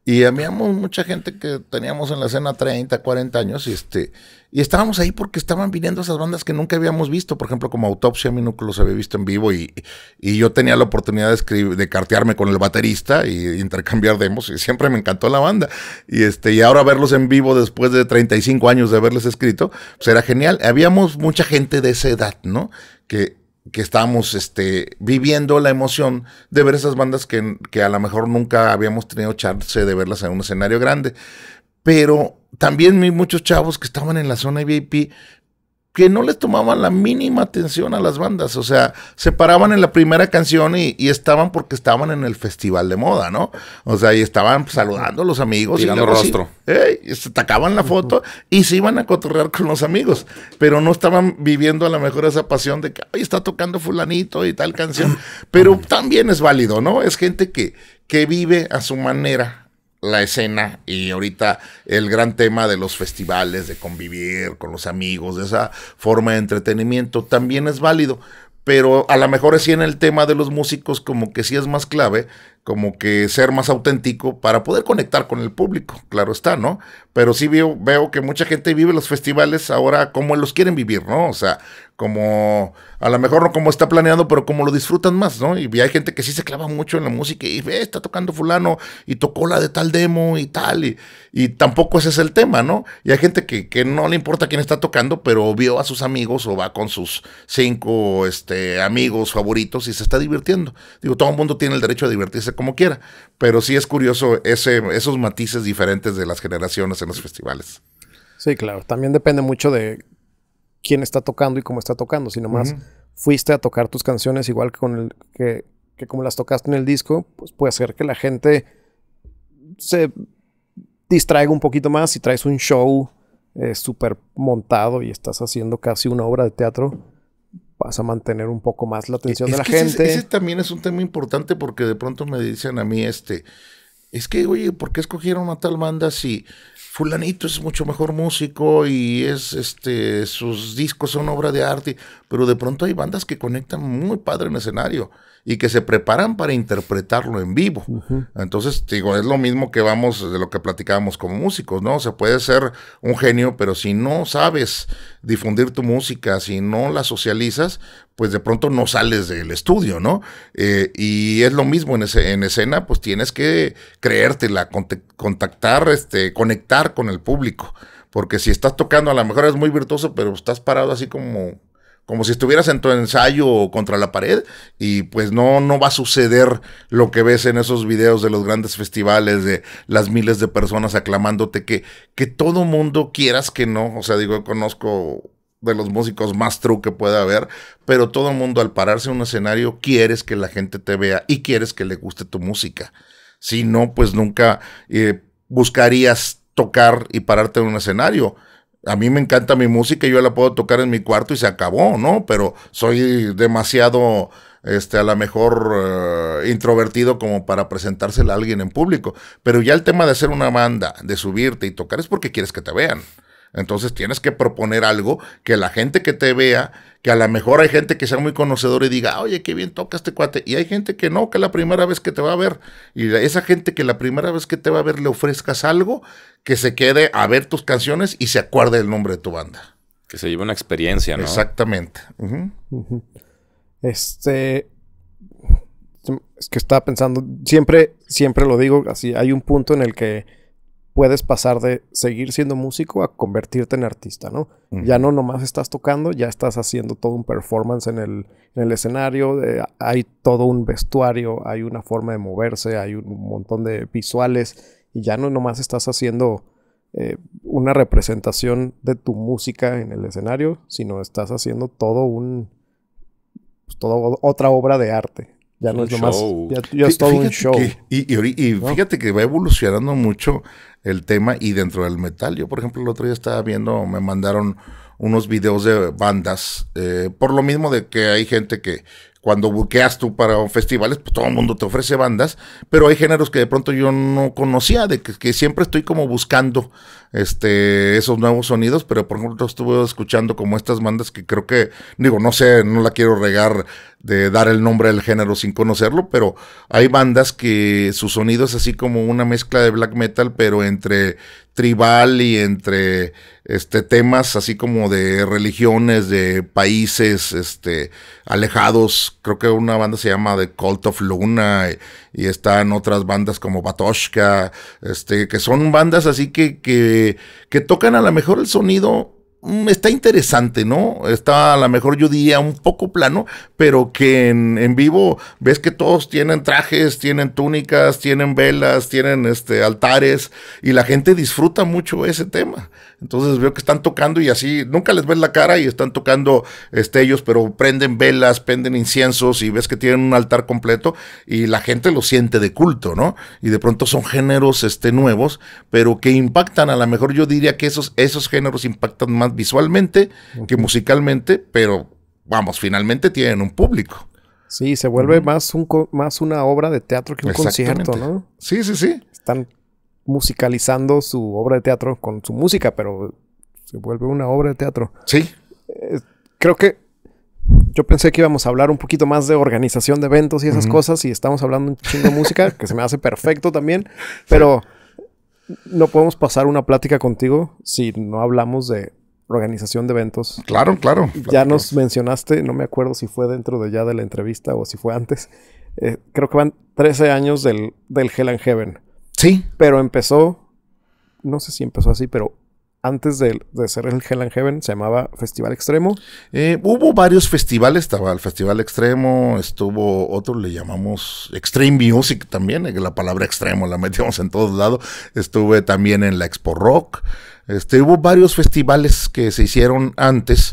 Speaker 3: y habíamos mucha gente que teníamos en la escena 30, 40 años y, este, y estábamos ahí porque estaban viniendo esas bandas que nunca habíamos visto. Por ejemplo, como Autopsia, a mí nunca los había visto en vivo y, yo tenía la oportunidad de, escribir, de cartearme con el baterista y intercambiar demos y siempre me encantó la banda. Y, este, y ahora verlos en vivo después de 35 años de haberles escrito, pues era genial. Habíamos mucha gente de esa edad, ¿no? Que, que estábamos este, viviendo la emoción de ver esas bandas que, que a lo mejor nunca habíamos tenido chance de verlas en un escenario grande. Pero también muchos chavos que estaban en la zona VIP que no les tomaban la mínima atención a las bandas. O sea, se paraban en la primera canción y, estaban porque estaban en el festival de moda, ¿no? O sea, y estaban pues, saludando a los amigos. Tirando y el rostro. Ey, se tacaban la foto y se iban a cotorrear con los amigos. Pero no estaban viviendo a lo mejor esa pasión de que, ay, está tocando fulanito y tal canción. Pero también es válido, ¿no? Es gente que, que vive a su manera la escena y ahorita el gran tema de los festivales, de convivir con los amigos, de esa forma de entretenimiento, también es válido. Pero a lo mejor sí en el tema de los músicos como que sí es más clave como que ser más auténtico para poder conectar con el público, claro está, ¿no? Pero sí veo, que mucha gente vive los festivales ahora como los quieren vivir, ¿no? O sea, como a lo mejor no como está planeando, pero como lo disfrutan más, ¿no? Y hay gente que sí se clava mucho en la música y ve, está tocando fulano y tocó la de tal demo y tal, y, y tampoco ese es el tema, ¿no? Y hay gente que, que, no le importa quién está tocando, pero vio a sus amigos o va con sus cinco este, amigos favoritos y se está divirtiendo. Digo, todo el mundo tiene el derecho a divertirse como quiera. Pero sí es curioso ese, esos matices diferentes de las generaciones en los festivales.
Speaker 2: Sí, claro. También depende mucho de quién está tocando y cómo está tocando. Si nomás fuiste a tocar tus canciones igual que, con el, que, como las tocaste en el disco, pues puede ser que la gente se distraiga un poquito más si traes un show eh, súper montado y estás haciendo casi una obra de teatro vas a mantener un poco más la e, atención de la gente. Ese,
Speaker 3: también es un tema importante porque de pronto me dicen a mí este, es que, oye, ¿por qué escogieron a tal banda si fulanito es mucho mejor músico y es, este, sus discos son obra de arte? Pero de pronto hay bandas que conectan muy padre en escenario y que se preparan para interpretarlo en vivo. Entonces, digo, es lo mismo que vamos de lo que platicábamos como músicos, ¿no? O sea, puedes ser un genio, pero si no sabes difundir tu música, si no la socializas, pues de pronto no sales del estudio, ¿no? Eh, y es lo mismo en, en, escena, pues tienes que creértela, contactar, este, conectar con el público. Porque si estás tocando, a lo mejor es muy virtuoso, pero estás parado así como como si estuvieras en tu ensayo contra la pared y pues no, no va a suceder lo que ves en esos videos de los grandes festivales, de las miles de personas aclamándote, que, que todo mundo quieras que no, o sea, digo, conozco de los músicos más true que pueda haber, pero todo el mundo al pararse en un escenario quieres que la gente te vea y quieres que le guste tu música. Si no, pues nunca eh, buscarías tocar y pararte en un escenario a mí me encanta mi música y yo la puedo tocar en mi cuarto y se acabó, ¿no? Pero soy demasiado, este, a lo mejor eh, introvertido como para presentársela a alguien en público. Pero ya el tema de hacer una banda, de subirte y tocar es porque quieres que te vean. Entonces tienes que proponer algo que la gente que te vea, que a lo mejor hay gente que sea muy conocedora y diga, oye, qué bien toca este cuate. Y hay gente que no, que la primera vez que te va a ver. Y esa gente que la primera vez que te va a ver le ofrezcas algo que se quede a ver tus canciones y se acuerde el nombre de tu banda. Que se lleve una experiencia, ¿no? Exactamente.
Speaker 2: Este. Es que estaba pensando, siempre, siempre lo digo así, hay un punto en el que puedes pasar de seguir siendo músico a convertirte en artista, ¿no? Ya no nomás estás tocando, ya estás haciendo todo un performance en el, escenario, hay todo un vestuario, hay una forma de moverse, hay un montón de visuales y ya no nomás estás haciendo eh, una representación de tu música en el escenario, sino estás haciendo todo un... Pues, toda otra obra de arte. Ya no es nomás. Ya, ya es todo un show.
Speaker 3: y, fíjate que va evolucionando mucho el tema y dentro del metal. Yo, por ejemplo, el otro día estaba viendo, me mandaron unos videos de bandas, eh, por lo mismo de que hay gente que cuando buqueas tú para festivales, pues todo el mundo te ofrece bandas, pero hay géneros que de pronto yo no conocía, de que, que siempre estoy como buscando este, esos nuevos sonidos, pero por ejemplo estuve escuchando como estas bandas que creo que, digo, no sé, no la quiero regar de dar el nombre del género sin conocerlo, pero hay bandas que su sonido es así como una mezcla de black metal, pero entre tribal y entre este temas así como de religiones, de países este alejados. Creo que una banda se llama The Cult of Luna y están otras bandas como Batoshka, este, que son bandas así que, que, tocan a lo mejor el sonido mm, está interesante, ¿no? Está a lo mejor yo diría un poco plano, pero que en, vivo ves que todos tienen trajes, tienen túnicas, tienen velas, tienen este, altares y la gente disfruta mucho ese tema. Entonces veo que están tocando y así, nunca les ves la cara y están tocando ellos, pero prenden velas, prenden inciensos y ves que tienen un altar completo y la gente lo siente de culto, ¿no? Y de pronto son géneros este, nuevos, pero que impactan, a lo mejor yo diría que esos, esos géneros impactan más visualmente que musicalmente, pero vamos, finalmente tienen un público.
Speaker 2: Sí, se vuelve más, un, más una obra de teatro que un concierto, ¿no? Sí, sí, sí. Están musicalizando su obra de teatro con su música, pero se vuelve una obra de teatro. Sí. Eh, creo que yo pensé que íbamos a hablar un poquito más de organización de eventos y esas cosas, y estamos hablando un chingo de música, que se me hace perfecto también, pero no podemos pasar una plática contigo si no hablamos de organización de eventos. Claro, claro. Ya nos mencionaste, no me acuerdo si fue dentro de ya de la entrevista o si fue antes. Eh, creo que van 13 años del, del Hell and Heaven. Sí. Pero empezó, no sé si empezó así, pero antes de, ser el Hell and Heaven, se llamaba Festival Extremo. Eh, hubo varios festivales, estaba el Festival Extremo, estuvo otro,
Speaker 3: le llamamos Extreme Music también, eh, la palabra extremo la metíamos en todos lados. Estuve también en la Expo Rock. Este, hubo varios festivales que se hicieron antes,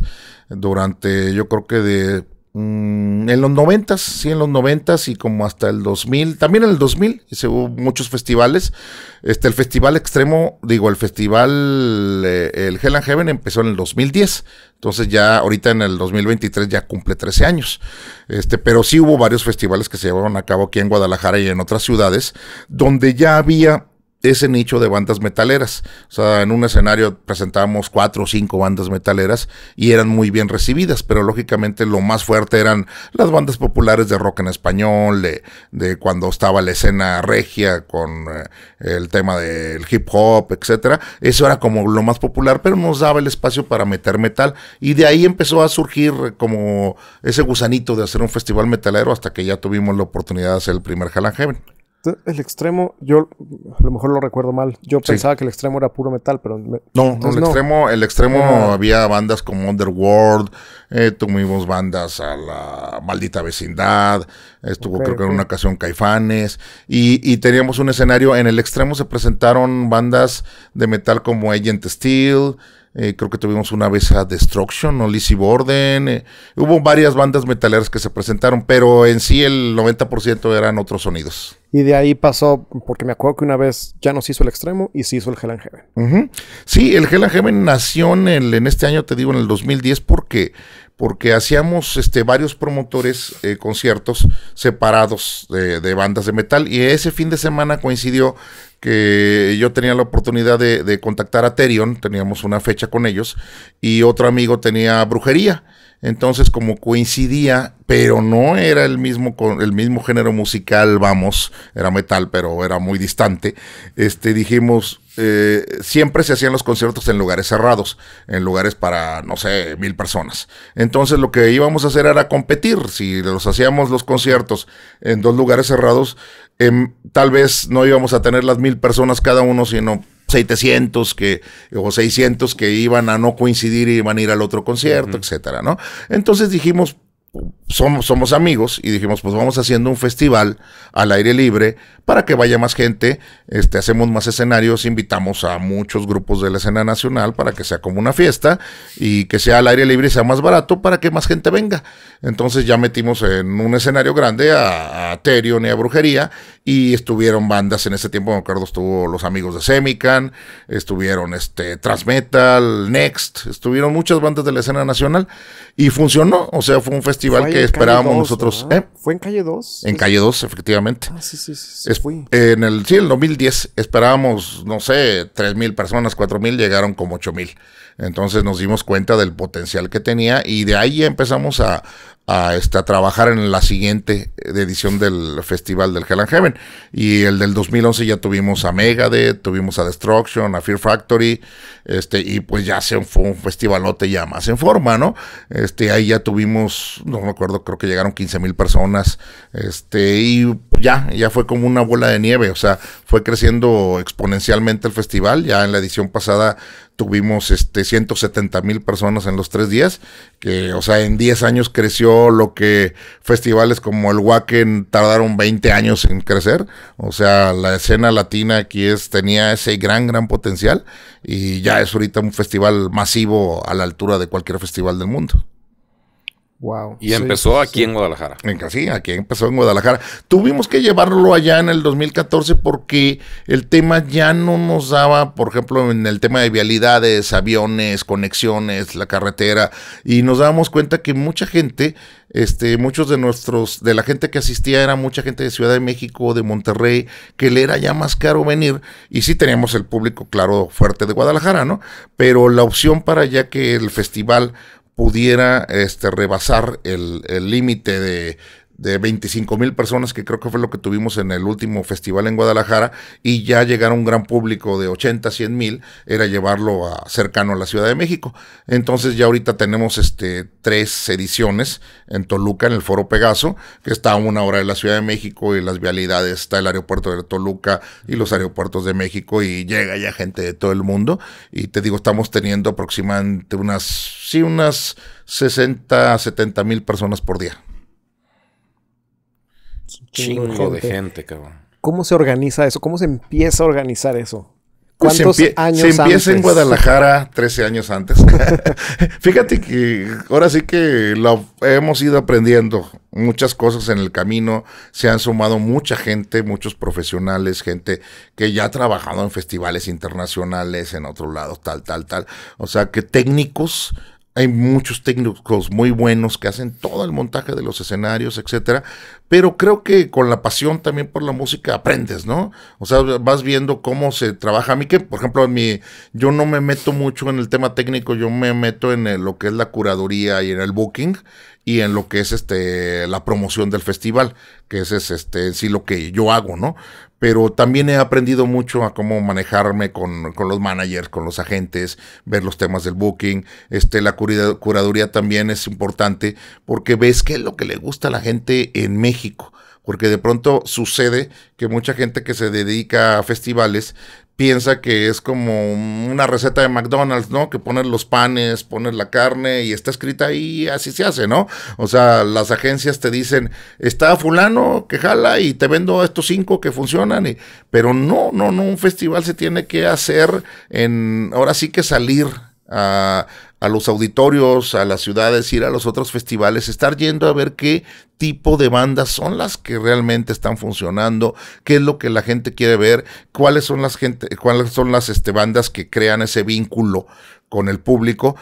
Speaker 3: durante yo creo que de Mm, en los noventas, sí, en los noventas y como hasta el 2000, también en el 2000 se hubo muchos festivales. Este, el festival extremo, digo, el festival, eh, el Hell and Heaven empezó en el 2010, entonces ya ahorita en el 2023 ya cumple 13 años. Este, pero sí hubo varios festivales que se llevaron a cabo aquí en Guadalajara y en otras ciudades, donde ya había ese nicho de bandas metaleras. O sea, en un escenario presentábamos cuatro o cinco bandas metaleras y eran muy bien recibidas, pero lógicamente lo más fuerte eran las bandas populares de rock en español, de, cuando estaba la escena regia con eh, el tema del hip hop, etcétera. Eso era como lo más popular, pero nos daba el espacio para meter metal y de ahí empezó a surgir como ese gusanito de hacer un festival metalero hasta que ya tuvimos la oportunidad de hacer el primer Hell and Heaven.
Speaker 2: El extremo, yo a lo mejor lo recuerdo mal. Yo pensaba que el extremo era puro metal, pero. no, no, el extremo, el extremo
Speaker 3: había bandas como Underworld, eh, tuvimos bandas a la maldita vecindad, estuvo creo que en una ocasión Caifanes, y, y, teníamos un escenario. En el extremo se presentaron bandas de metal como Agent Steel, eh, creo que tuvimos una vez a Destruction o Lizzie Borden. Eh, hubo varias bandas metaleras que se presentaron, pero en sí el 90% eran otros sonidos.
Speaker 2: Y de ahí pasó, porque me acuerdo que una vez ya nos hizo el extremo y se hizo el Hell
Speaker 3: Heaven. Sí, el Hell Heaven nació en, este año, te digo, en el 2010, porque porque hacíamos este, varios promotores eh, conciertos separados de, bandas de metal y ese fin de semana coincidió que yo tenía la oportunidad de, contactar a Terion, teníamos una fecha con ellos, y otro amigo tenía brujería. Entonces, como coincidía, pero no era el mismo, el mismo género musical, vamos, era metal, pero era muy distante. Este, dijimos, eh, siempre se hacían los conciertos en lugares cerrados, en lugares para, no sé, mil personas. Entonces, lo que íbamos a hacer era competir. Si los hacíamos los conciertos en dos lugares cerrados, Em, tal vez no íbamos a tener las mil personas cada uno, sino 700 que, o 600 que iban a no coincidir y iban a ir al otro concierto, etcétera, ¿no? Entonces dijimos, somos, somos amigos y dijimos, pues vamos haciendo un festival al aire libre para que vaya más gente, este, hacemos más escenarios, invitamos a muchos grupos de la escena nacional para que sea como una fiesta y que sea al aire libre y sea más barato para que más gente venga. Entonces ya metimos en un escenario grande a, a Terion y a Brujería y estuvieron bandas en ese tiempo, me acuerdo, estuvo los amigos de Semican, estuvieron este Transmetal, Next, estuvieron muchas bandas de la escena nacional y funcionó, o sea, fue
Speaker 2: un festival que esperábamos nosotros. ¿eh? ¿Fue en Calle 2?
Speaker 3: En Calle 2, efectivamente. Ah, sí, sí, sí, En el, sí, en el 2010 esperábamos, no sé, 3 mil personas, 4 mil, llegaron como 8 mil. Entonces nos dimos cuenta del potencial que tenía y de ahí empezamos a, este, a, trabajar en la siguiente edición del festival del Hell and Heaven. Y el del 2011 ya tuvimos a Megadeth, tuvimos a Destruction, a Fear Factory, este, y pues ya se fue un festivalote ya más en forma, ¿no? Este, ahí ya tuvimos, no me acuerdo, creo que llegaron 15 mil personas, este, y ya, ya fue como una bola de nieve, o sea, fue creciendo exponencialmente el festival, ya en la edición pasada tuvimos este 170 mil personas en los tres días, que o sea, en 10 años creció lo que festivales como el Wacken tardaron 20 años en crecer. O sea, la escena latina aquí es, tenía ese gran, gran potencial y ya es ahorita un festival masivo a la altura de cualquier festival del mundo. Y empezó aquí en Guadalajara. Sí, aquí empezó en Guadalajara. Tuvimos que llevarlo allá en el 2014 porque el tema ya no nos daba, por ejemplo, en el tema de vialidades, aviones, conexiones, la carretera, y nos dábamos cuenta que mucha gente, este, muchos de nuestros, de la gente que asistía era mucha gente de Ciudad de México, de Monterrey, que le era ya más caro venir, y sí teníamos el público, claro, fuerte de Guadalajara, ¿no? Pero la opción para ya que el festival pudiera este, rebasar el límite de de 25 mil personas, que creo que fue lo que tuvimos en el último festival en Guadalajara, y ya llegar a un gran público de 80, 100 mil, era llevarlo a, cercano a la Ciudad de México. Entonces ya ahorita tenemos este, tres ediciones en Toluca, en el Foro Pegaso, que está a una hora de la Ciudad de México y las vialidades, está el aeropuerto de Toluca y los aeropuertos de México, y llega ya gente de todo el mundo. Y te digo, estamos teniendo aproximadamente unas, sí, unas 60, 70 mil personas por día chingo, de gente. cabrón.
Speaker 2: ¿Cómo se organiza eso? ¿Cómo se empieza a organizar eso? Pues ¿Cuántos años años Se empieza en Guadalajara
Speaker 3: 13 años antes. Fíjate que ahora sí que lo hemos ido aprendiendo muchas cosas en el camino. Se han sumado mucha gente, muchos profesionales, gente que ya ha trabajado en festivales internacionales, en otro lado, tal, tal, tal. O sea que técnicos hay muchos técnicos muy buenos que hacen todo el montaje de los escenarios, etcétera, pero creo que con la pasión también por la música aprendes, ¿no? O sea, vas viendo cómo se trabaja. A mí que, por ejemplo, a yo no me meto mucho en el tema técnico, yo me meto en eh, lo que es la curaduría y en el booking y en lo que es este la promoción del festival, que es este sí lo que yo hago, ¿no? Pero también he aprendido mucho a cómo manejarme con, los managers, con los agentes, ver los temas del booking. Este, la curaduría también es importante porque ves qué es lo que le gusta a la gente en México porque de pronto sucede que mucha gente que se dedica a festivales piensa que es como una receta de McDonald's, ¿no? Que pones los panes, pones la carne y está escrita ahí, así se hace, ¿no? O sea, las agencias te dicen, está fulano que jala y te vendo estos cinco que funcionan, pero no, no, no, un festival se tiene que hacer en, ahora sí que salir a a los auditorios, a las ciudades, ir a los otros festivales, estar yendo a ver qué tipo de bandas son las que realmente están funcionando, qué es lo que la gente quiere ver, cuáles son las gente, cuáles son las este, bandas que crean ese vínculo con el público,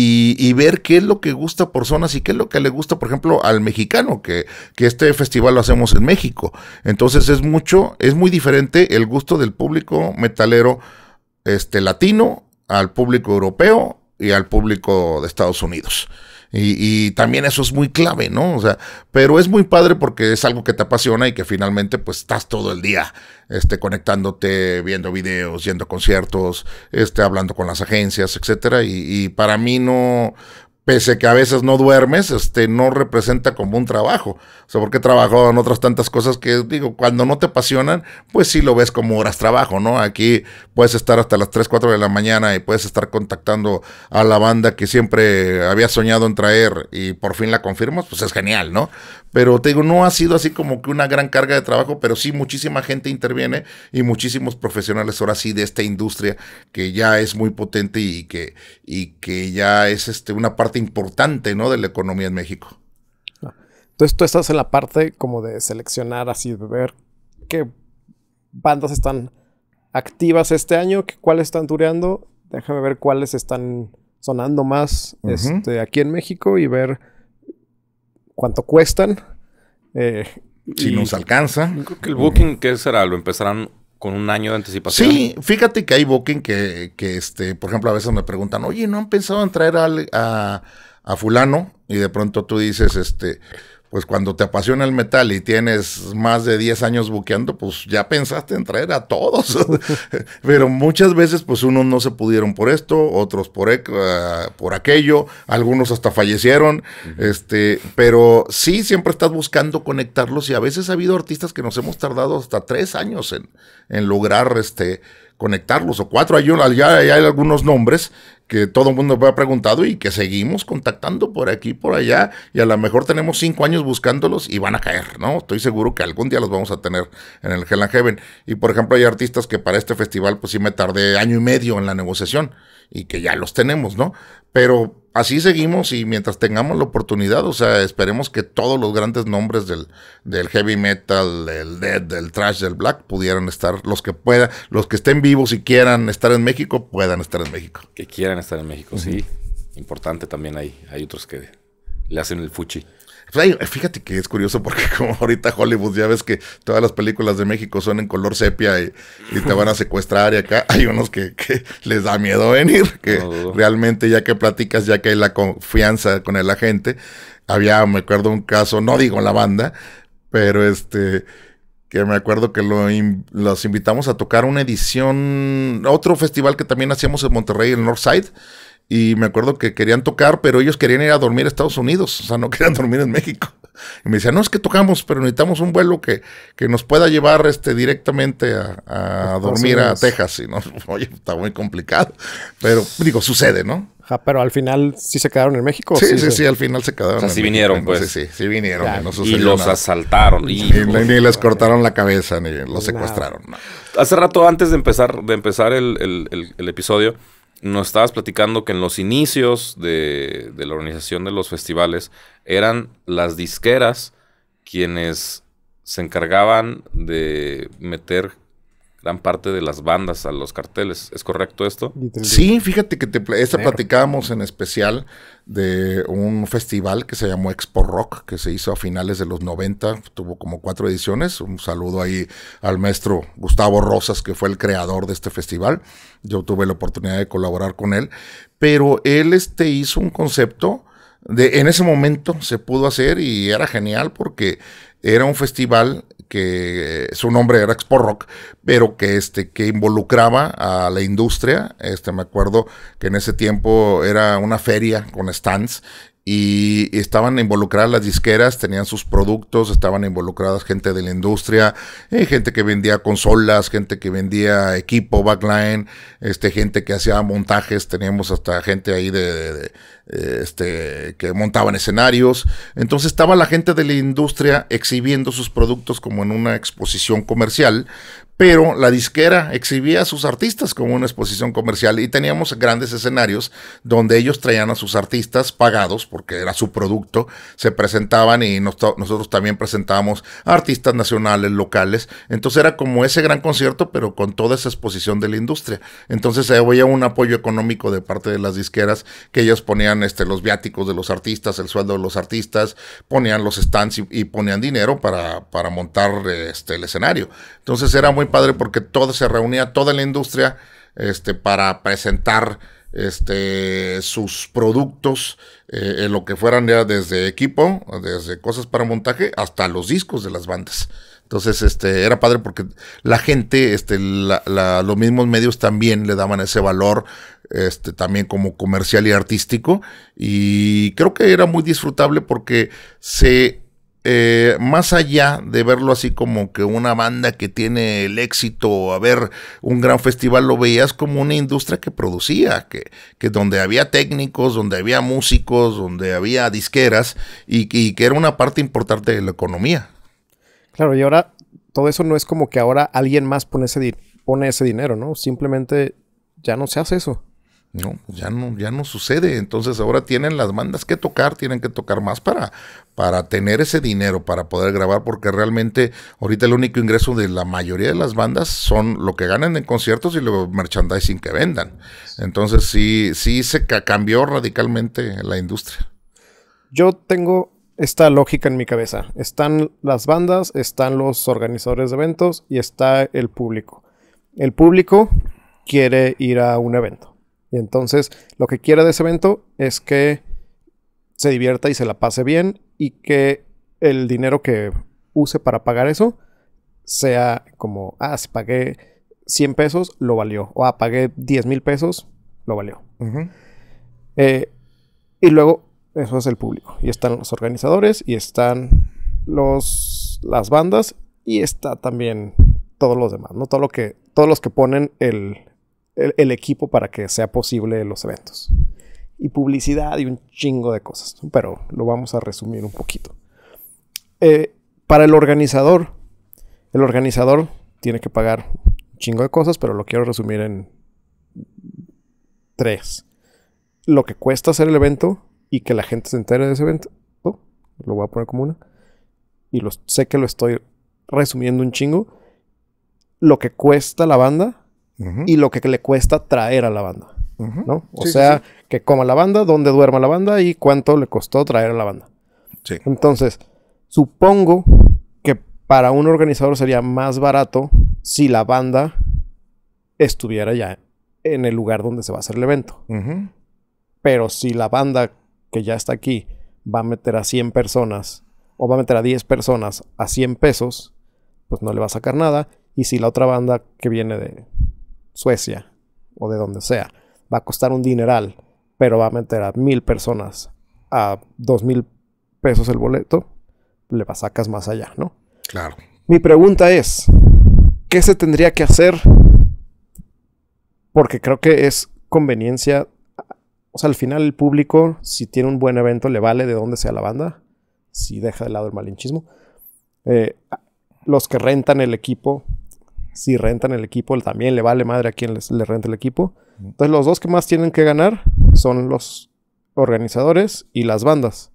Speaker 3: y, ver qué es lo que gusta por personas y qué es lo que le gusta, por ejemplo, al mexicano, que, que, este festival lo hacemos en México. Entonces es mucho, es muy diferente el gusto del público metalero este, latino al público europeo y al público de Estados Unidos. Y, también eso es muy clave, ¿no? O sea, pero es muy padre porque es algo que te apasiona y que finalmente pues estás todo el día este, conectándote, viendo videos, yendo a conciertos, este, hablando con las agencias, etcétera. Y, y para mí no, pese que a veces no duermes, este, no representa como un trabajo. O sea, porque he trabajado en otras tantas cosas que, digo, cuando no te apasionan, pues sí lo ves como horas trabajo, ¿no? Aquí puedes estar hasta las 3, 4 de la mañana y puedes estar contactando a la banda que siempre había soñado en traer y por fin la confirmas, pues es genial, ¿no? Pero te digo, no ha sido así como que una gran carga de trabajo, pero sí muchísima gente interviene y muchísimos profesionales ahora sí de esta industria que ya es muy potente y que, y que ya es este, una parte importante, ¿no? De la economía en México.
Speaker 2: Ah. Entonces tú estás en la parte como de seleccionar, así de ver qué bandas están activas este año, cuáles están dureando. déjame ver cuáles están sonando más este, aquí en México y ver cuánto cuestan. Eh, si nos alcanza. Creo que el
Speaker 1: booking, ¿qué será? ¿Lo empezarán con un año de
Speaker 3: anticipación.
Speaker 2: Sí, fíjate que
Speaker 3: hay booking que, que este, por ejemplo, a veces me preguntan, oye, ¿no han pensado en traer a, a fulano? Y de pronto tú dices, este, pues cuando te apasiona el metal y tienes más de 10 años buqueando, pues ya pensaste en traer a todos. Pero muchas veces, pues unos no se pudieron por esto, otros por, ah, por aquello, algunos hasta fallecieron. este, pero sí, siempre estás buscando conectarlos y a veces ha habido artistas que nos hemos tardado hasta tres años en, en lograr este, conectarlos, o cuatro, hay, ya, hay algunos nombres que todo el mundo me ha preguntado y que seguimos contactando por aquí, por allá, y a lo mejor tenemos cinco años buscándolos y van a caer, ¿no? Estoy seguro que algún día los vamos a tener en el Hell Heaven. Y por ejemplo, hay artistas que para este festival, pues sí me tardé año y medio en la negociación y que ya los tenemos, ¿no? Pero así seguimos y mientras tengamos la oportunidad, o sea, esperemos que todos los grandes nombres del, del heavy metal, del dead, del trash, del black, pudieran estar, los que puedan, los que estén vivos y quieran estar en México, puedan estar en México. Que quieran estar en México, sí. Importante también ahí. Hay otros que le hacen el fuchi. Pues, fíjate que es curioso porque como ahorita Hollywood ya ves que todas las películas de México son en color sepia y, te van a secuestrar y acá hay unos que, les da miedo venir, que realmente ya que platicas, ya que hay la confianza con el agente, había, me acuerdo un caso, no digo la banda, pero este, que me acuerdo que los invitamos a tocar una edición, otro festival que también hacíamos en Monterrey, el Northside. Side y me acuerdo que querían tocar, pero ellos querían ir a dormir a Estados Unidos, o sea, no querían dormir en México. Y me decían, no, es que tocamos, pero necesitamos un vuelo que, que nos pueda llevar este, directamente a, dormir a Texas. Y no, oye,
Speaker 2: está muy complicado. Pero digo, sucede, ¿no? pero al final sí se quedaron en México. Sí, sí, sí, al final se quedaron. O sea, sí vinieron, pues.
Speaker 3: Sí, sí, sí vinieron. y los asaltaron. Y, ni, les cortaron la cabeza, ni los secuestraron.
Speaker 1: Hace rato, antes de empezar, de empezar el, el episodio, nos estabas platicando que en los inicios de, de, la organización de los festivales eran las disqueras quienes se encargaban de meter parte de las bandas a los carteles. ¿Es correcto esto?
Speaker 3: Sí, fíjate que te, esta platicábamos en especial de un festival que se llamó Expo Rock, que se hizo a finales de los 90, tuvo como cuatro ediciones. Un saludo ahí al maestro Gustavo Rosas, que fue el creador de este festival. Yo tuve la oportunidad de colaborar con él, pero él este, hizo un concepto. De, en ese momento se pudo hacer y era genial porque era un festival que eh, su nombre era Expo Rock, pero que, este, que involucraba a la industria. Este, me acuerdo que en ese tiempo era una feria con stands y estaban involucradas las disqueras, tenían sus productos, estaban involucradas gente de la industria, eh, gente que vendía consolas, gente que vendía equipo, backline, este, gente que hacía montajes, teníamos hasta gente ahí eh, este, que montaban escenarios. Entonces estaba la gente de la industria exhibiendo sus productos como en una exposición comercial, pero la disquera exhibía a sus artistas como una exposición comercial y teníamos grandes escenarios donde ellos traían a sus artistas pagados porque era su producto, se presentaban y nosotros también presentábamos a artistas nacionales, locales, entonces era como ese gran concierto pero con toda esa exposición de la industria. Entonces eh, había un apoyo económico de parte de las disqueras que ellos ponían este, los viáticos de los artistas, el sueldo de los artistas, ponían los stands y, ponían dinero para, para montar este, el escenario. Entonces era muy padre porque todo se reunía, toda la industria, este, para presentar este, sus productos, eh, en lo que fueran ya desde equipo, desde cosas para montaje, hasta los discos de las bandas. Entonces, este, era padre porque la gente, este, los mismos medios también le daban ese valor, este, también como comercial y artístico. Y creo que era muy disfrutable porque se eh, más allá de verlo así como que una banda que tiene el éxito, a ver, un gran festival, lo veías como una industria que producía, que, que donde había técnicos, donde había músicos, donde había disqueras y, que era una parte importante de la economía.
Speaker 2: Claro, y ahora todo eso no es como que ahora alguien más pone ese, pone ese dinero, ¿no? Simplemente ya no se hace eso.
Speaker 3: No, pues ya no, ya no sucede. Entonces ahora tienen las bandas que tocar, tienen que tocar más para, para tener ese dinero, para poder grabar, porque realmente ahorita el único ingreso de la mayoría de las bandas son lo que ganan en conciertos y lo merchandising que vendan. Entonces sí, sí se cambió radicalmente la industria.
Speaker 2: Yo tengo esta lógica en mi cabeza. Están las bandas, están los organizadores de eventos y está el público. El público quiere ir a un evento y entonces lo que quiere de ese evento es que se divierta y se la pase bien y que el dinero que use para pagar eso sea como, ah, si pagué 100 pesos, lo valió. O ah, pagué 10 mil pesos, lo valió. Eh, y luego, eso es el público. Y están los organizadores y están los, las bandas y está también todos los demás, ¿no? Todo lo que, todos los que ponen el, el, equipo para que sea posible los eventos. Y publicidad y un chingo de cosas, pero lo vamos a resumir un poquito. Eh, para el organizador, el organizador tiene que pagar un chingo de cosas, pero lo quiero resumir en tres. Lo que cuesta hacer el evento y que la gente se entere de ese evento. lo voy a poner como una. Y los, sé que lo estoy resumiendo un chingo. Lo que cuesta la banda y lo que le cuesta traer a la banda. ¿no? O sea, que coma la banda, dónde duerma la banda y cuánto le costó traer a la banda. Entonces, supongo que para un organizador sería más barato si la banda estuviera ya en el lugar donde se va a hacer el evento. Pero si la banda que ya está aquí va a meter a 100 personas o va a meter a 10 personas a 100 pesos, pues no le va a sacar nada. Y si la otra banda que viene de Suecia o de donde sea. Va a costar un dineral, pero va a meter a mil personas a dos mil pesos el boleto, le vas sacas más allá, ¿no? Claro. Mi pregunta es, ¿qué se tendría que hacer? Porque creo que es conveniencia. O sea, al final el público, si tiene un buen evento, le vale de donde sea la banda, si deja de lado el malinchismo. Eh, los que rentan el equipo si rentan el equipo, también le vale madre a quien le renta el equipo. Entonces los dos que más tienen que ganar son los organizadores y las bandas.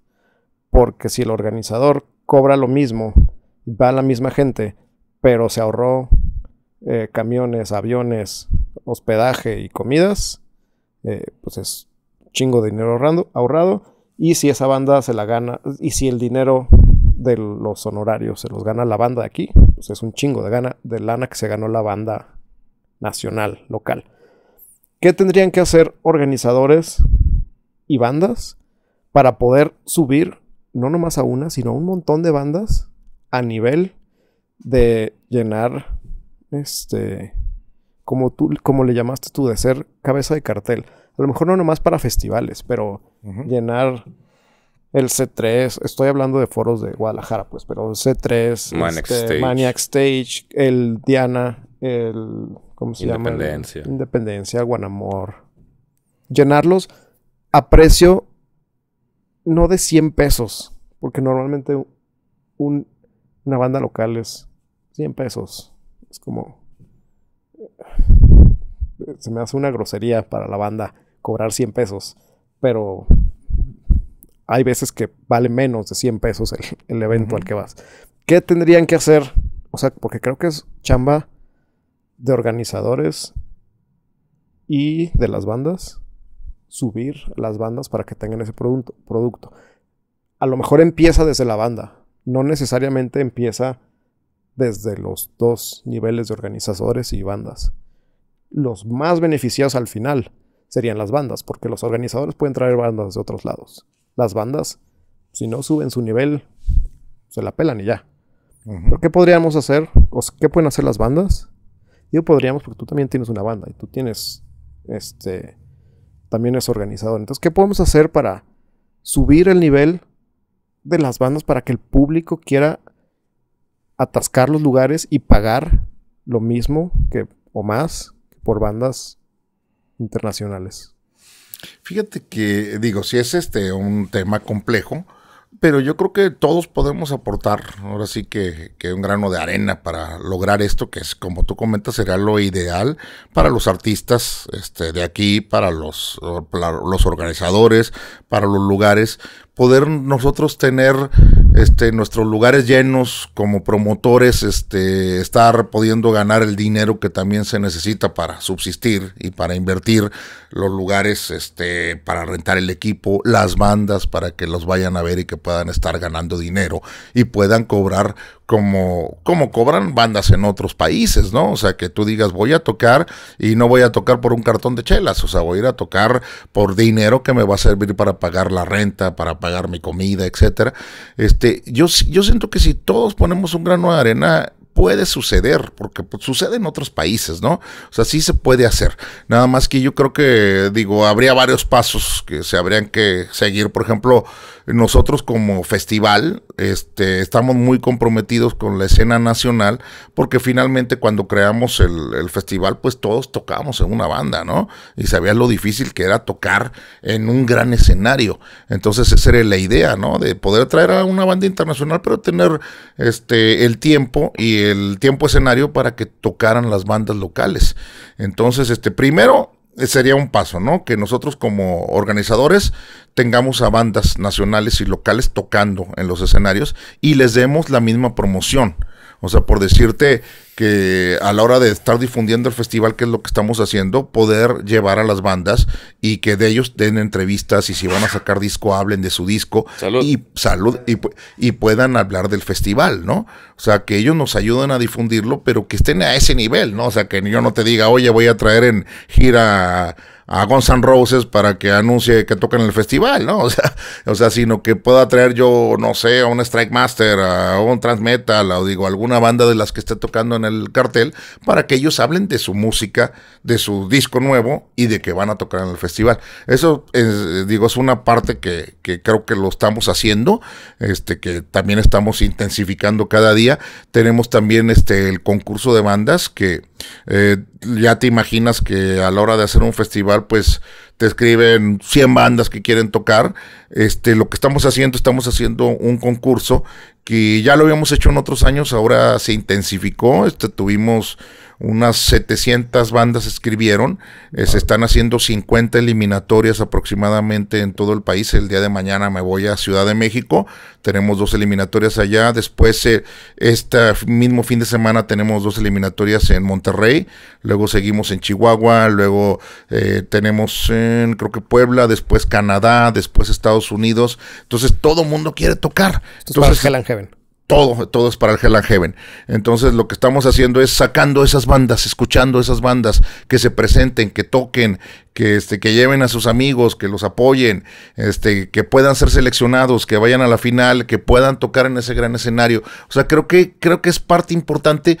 Speaker 2: Porque si el organizador cobra lo mismo, va a la misma gente, pero se ahorró eh, camiones, aviones, hospedaje y comidas, eh, pues es chingo de dinero ahorrado. Y si esa banda se la gana, y si el dinero de los honorarios se los gana la banda de aquí, pues es un chingo de, gana, de lana que se ganó la banda nacional, local. ¿Qué tendrían que hacer organizadores y bandas para poder subir, no nomás a una, sino a un montón de bandas a nivel de llenar, este, como, tú, como le llamaste tú, de ser cabeza de cartel? A lo mejor no nomás para festivales, pero llenar el C3, estoy hablando de foros de Guadalajara, pues, pero el C3, este, Maniac, Stage. el Diana, el. ¿Cómo se Independencia. llama? Independencia. Guanamor. Llenarlos a precio no de 100 pesos, porque normalmente un, una banda local es 100 pesos. Es como. Eh, se me hace una grosería para la banda cobrar 100 pesos, pero hay veces que vale menos de 100 pesos el, evento al que vas. ¿Qué tendrían que hacer? O sea, porque creo que es chamba de organizadores y de las bandas subir las bandas para que tengan ese producto, producto. A lo mejor empieza desde la banda, no necesariamente empieza desde los dos niveles de organizadores y bandas. Los más beneficiados al final serían las bandas, porque los organizadores pueden traer bandas de otros lados las bandas, si no suben su nivel, se la pelan y ya. qué podríamos hacer? O ¿Qué pueden hacer las bandas? Yo podríamos, porque tú también tienes una banda y tú tienes, este, también es organizador. Entonces, ¿qué podemos hacer para subir el nivel de las bandas para que el público quiera atascar los lugares y pagar lo mismo que, o más por bandas internacionales?
Speaker 3: Fíjate que, digo, si es este un tema complejo, pero yo creo que todos podemos aportar, ahora sí que, un grano de arena para lograr esto, que es como tú comentas, sería lo ideal para los artistas este, de aquí, para los, para los organizadores, para los lugares, poder nosotros tener este, nuestros lugares llenos como promotores, este, estar pudiendo ganar el dinero que también se necesita para subsistir y para invertir los lugares, este, para rentar el equipo, las bandas, para que los vayan a ver y que puedan estar ganando dinero y puedan cobrar como, cobran bandas en otros países, ¿no? O sea, que tú digas, voy a tocar y no voy a tocar por un cartón de chelas, o sea, voy a ir a tocar por dinero que me va a servir para pagar la renta, para pagar mi comida, etcétera. Este, yo, yo siento que si todos ponemos un grano de arena, puede suceder, porque pues, sucede en otros países, ¿no? O sea, sí se puede hacer. Nada más que yo creo que, digo, habría varios pasos que se habrían que seguir. Por ejemplo, nosotros como festival este, estamos muy comprometidos con la escena nacional porque finalmente cuando creamos el, festival pues todos tocábamos en una banda, ¿no? Y sabías lo difícil que era tocar en un gran escenario. Entonces esa era la idea, ¿no? De poder traer a una banda internacional pero tener este, el tiempo y el tiempo escenario para que tocaran las bandas locales. Entonces, este, primero eh, sería un paso, ¿no? Que nosotros como organizadores tengamos a bandas nacionales y locales tocando en los escenarios y les demos la misma promoción o sea, por decirte que a la hora de estar difundiendo el festival, que es lo que estamos haciendo, poder llevar a las bandas y que de ellos den entrevistas y si van a sacar disco, hablen de su disco y salud y, y puedan hablar del festival, ¿no? O sea, que ellos nos ayuden a difundirlo, pero que estén a ese nivel, ¿no? O sea, que yo no te diga, oye, voy a traer en gira a Guns N' Roses para que anuncie que tocan en el festival, ¿no? O sea, o sea, sino que pueda traer yo, no sé, a un Strike Master, a un Transmetal, o digo, alguna banda de las que esté tocando en el cartel, para que ellos hablen de su música, de su disco nuevo y de que van a tocar en el festival. Eso, digo, es una parte que, creo que lo estamos haciendo, este, que también estamos intensificando cada día. Tenemos también este, el concurso de bandas que... Eh, ya te imaginas que a la hora de hacer un festival, pues te escriben 100 bandas que quieren tocar. Este, lo que estamos haciendo, estamos haciendo un concurso que ya lo habíamos hecho en otros años, ahora se intensificó. Este, tuvimos unas 700 bandas escribieron, eh, se están haciendo 50 eliminatorias aproximadamente en todo el país, el día de mañana me voy a Ciudad de México, tenemos dos eliminatorias allá, después eh, este mismo fin de semana tenemos dos eliminatorias en Monterrey, luego seguimos en Chihuahua, luego eh, tenemos en creo que Puebla, después Canadá, después Estados Unidos, entonces todo mundo quiere tocar.
Speaker 2: entonces, Heaven
Speaker 3: todo, todo es para el Hell and Heaven. Entonces lo que estamos haciendo es sacando esas bandas, escuchando esas bandas, que se presenten, que toquen, que, este, que lleven a sus amigos, que los apoyen, este, que puedan ser seleccionados, que vayan a la final, que puedan tocar en ese gran escenario. O sea, creo que, creo que es parte importante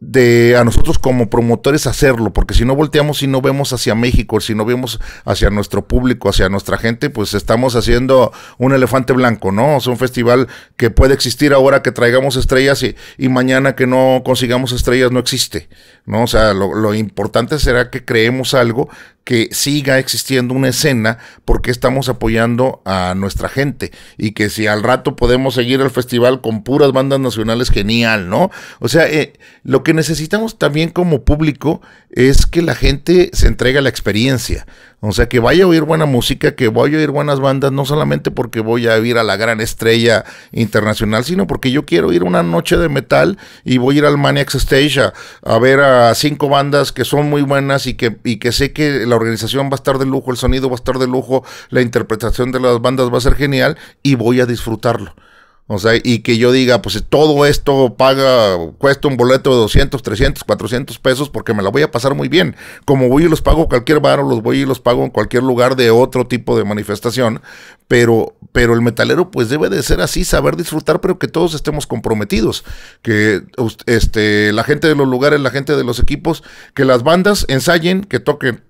Speaker 3: de a nosotros como promotores hacerlo, porque si no volteamos y no vemos hacia México, si no vemos hacia nuestro público, hacia nuestra gente, pues estamos haciendo un elefante blanco, ¿no? Es un festival que puede existir ahora que traigamos estrellas y, mañana que no consigamos estrellas no existe, ¿no? O sea, lo, importante será que creemos algo que siga existiendo una escena porque estamos apoyando a nuestra gente y que si al rato podemos seguir el festival con puras bandas nacionales, genial, ¿no? O sea, eh, lo que que necesitamos también como público es que la gente se entregue a la experiencia. O sea, que vaya a oír buena música, que vaya a oír buenas bandas, no solamente porque voy a ir a la gran estrella internacional, sino porque yo quiero ir una noche de metal y voy a ir al Maniacs Stage a, a ver a cinco bandas que son muy buenas y que, y que sé que la organización va a estar de lujo, el sonido va a estar de lujo, la interpretación de las bandas va a ser genial y voy a disfrutarlo. O sea, y que yo diga, pues todo esto paga, cuesta un boleto de 200, 300, 400 pesos porque me la voy a pasar muy bien. Como voy y los pago cualquier bar o los voy y los pago en cualquier lugar de otro tipo de manifestación. Pero, pero el metalero pues debe de ser así, saber disfrutar, pero que todos estemos comprometidos. Que este, la gente de los lugares, la gente de los equipos, que las bandas ensayen, que toquen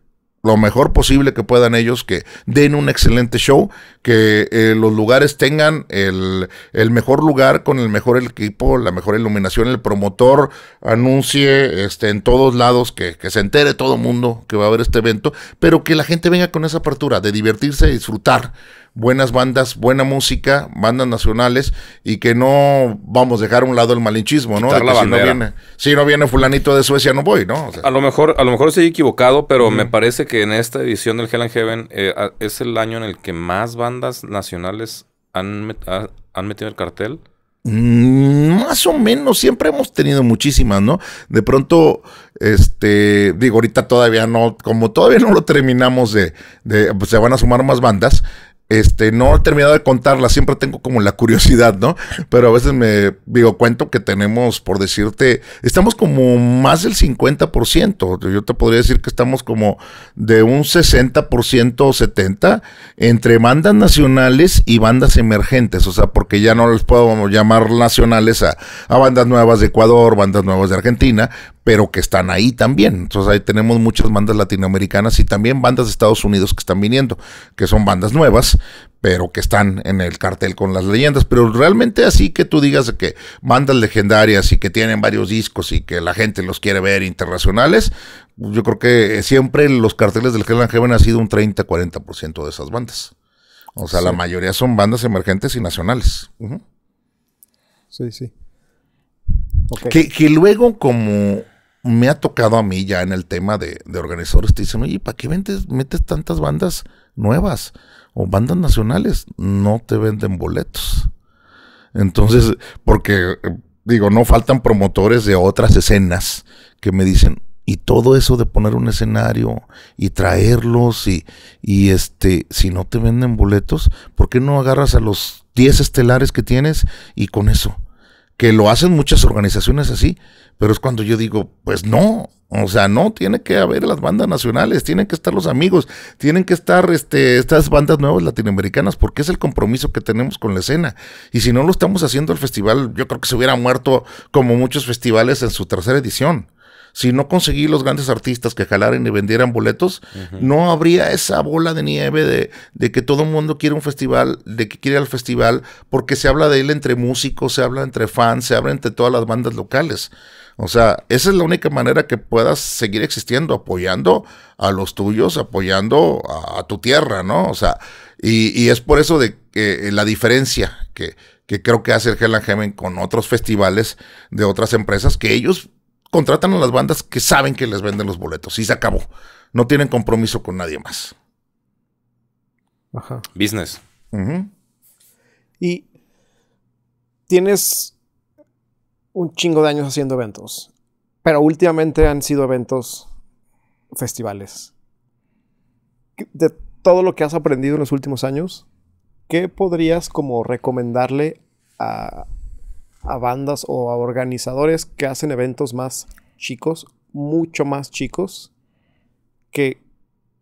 Speaker 3: lo mejor posible que puedan ellos, que den un excelente show, que eh, los lugares tengan el, mejor lugar con el mejor equipo, la mejor iluminación, el promotor anuncie este, en todos lados, que, que se entere todo el mundo que va a haber este evento, pero que la gente venga con esa apertura de divertirse, y disfrutar, buenas bandas, buena música, bandas nacionales y que no vamos a dejar a un lado el malinchismo, ¿no? si, no viene, si no viene fulanito de Suecia, no voy, ¿no?
Speaker 1: a lo mejor, a lo mejor estoy equivocado, pero me parece que en esta edición del Hell and Heaven eh, es el año en el que más bandas nacionales han, han metido el cartel.
Speaker 3: Mm, más o menos, siempre hemos tenido muchísimas, ¿no? De pronto, este, digo, ahorita todavía no, como todavía no lo terminamos de, pues, se van a sumar más bandas, este, no he terminado de contarla, siempre tengo como la curiosidad, ¿no? Pero a veces me digo, cuento que tenemos, por decirte, estamos como más del 50%. Yo te podría decir que estamos como de un 60% o 70% entre bandas nacionales y bandas emergentes. O sea, porque ya no les puedo llamar nacionales a, a bandas nuevas de Ecuador, bandas nuevas de Argentina, pero que están ahí también. Entonces ahí tenemos muchas bandas latinoamericanas y también bandas de Estados Unidos que están viniendo, que son bandas nuevas pero que están en el cartel con las leyendas. Pero realmente así que tú digas que bandas legendarias y que tienen varios discos y que la gente los quiere ver internacionales, yo creo que siempre los carteles del Hell and Heaven ha sido un 30-40% de esas bandas. O sea, la mayoría son bandas emergentes y nacionales.
Speaker 2: Sí, sí. Que,
Speaker 3: luego, como me ha tocado a mí ya en el tema de, organizadores, te dicen, oye, ¿para qué metes tantas bandas nuevas? o bandas nacionales no te venden boletos. Entonces, porque digo, no faltan promotores de otras escenas que me dicen, y todo eso de poner un escenario y traerlos y, y este, si no te venden boletos, ¿por qué no agarras a los 10 estelares que tienes y con eso? Que lo hacen muchas organizaciones así, pero es cuando yo digo, pues no, o sea, no, tiene que haber las bandas nacionales, tienen que estar los amigos, tienen que estar este, estas bandas nuevas latinoamericanas, porque es el compromiso que tenemos con la escena. Y si no lo estamos haciendo el festival, yo creo que se hubiera muerto como muchos festivales en su tercera edición. Si no conseguí los grandes artistas que jalaran y vendieran boletos, no habría esa bola de nieve de, de que todo el mundo quiere un festival, de que quiere al festival, porque se habla de él entre músicos, se habla entre fans, se habla entre todas las bandas locales. O sea, esa es la única manera que puedas seguir existiendo, apoyando a los tuyos, apoyando a, tu tierra, ¿no? O sea, y, es por eso de eh, la diferencia que, creo que hace el Hell and con otros festivales de otras empresas, que ellos contratan a las bandas que saben que les venden los boletos y se acabó. No tienen compromiso con nadie más. Ajá. Business.
Speaker 2: Y tienes un chingo de años haciendo eventos, pero últimamente han sido eventos festivales. De todo lo que has aprendido en los últimos años, ¿qué podrías como recomendarle a, a bandas o a organizadores que hacen eventos más chicos, mucho más chicos, que,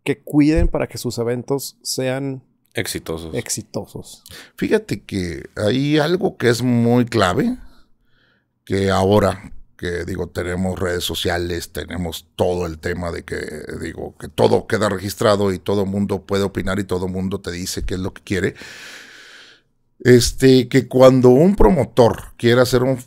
Speaker 2: que cuiden para que sus eventos sean
Speaker 3: exitosos.
Speaker 2: exitosos.
Speaker 3: Fíjate que hay algo que es muy clave que ahora que digo, tenemos redes sociales, tenemos todo el tema de que digo, que todo queda registrado y todo el mundo puede opinar y todo el mundo te dice qué es lo que quiere. Este, que cuando un promotor quiere hacer un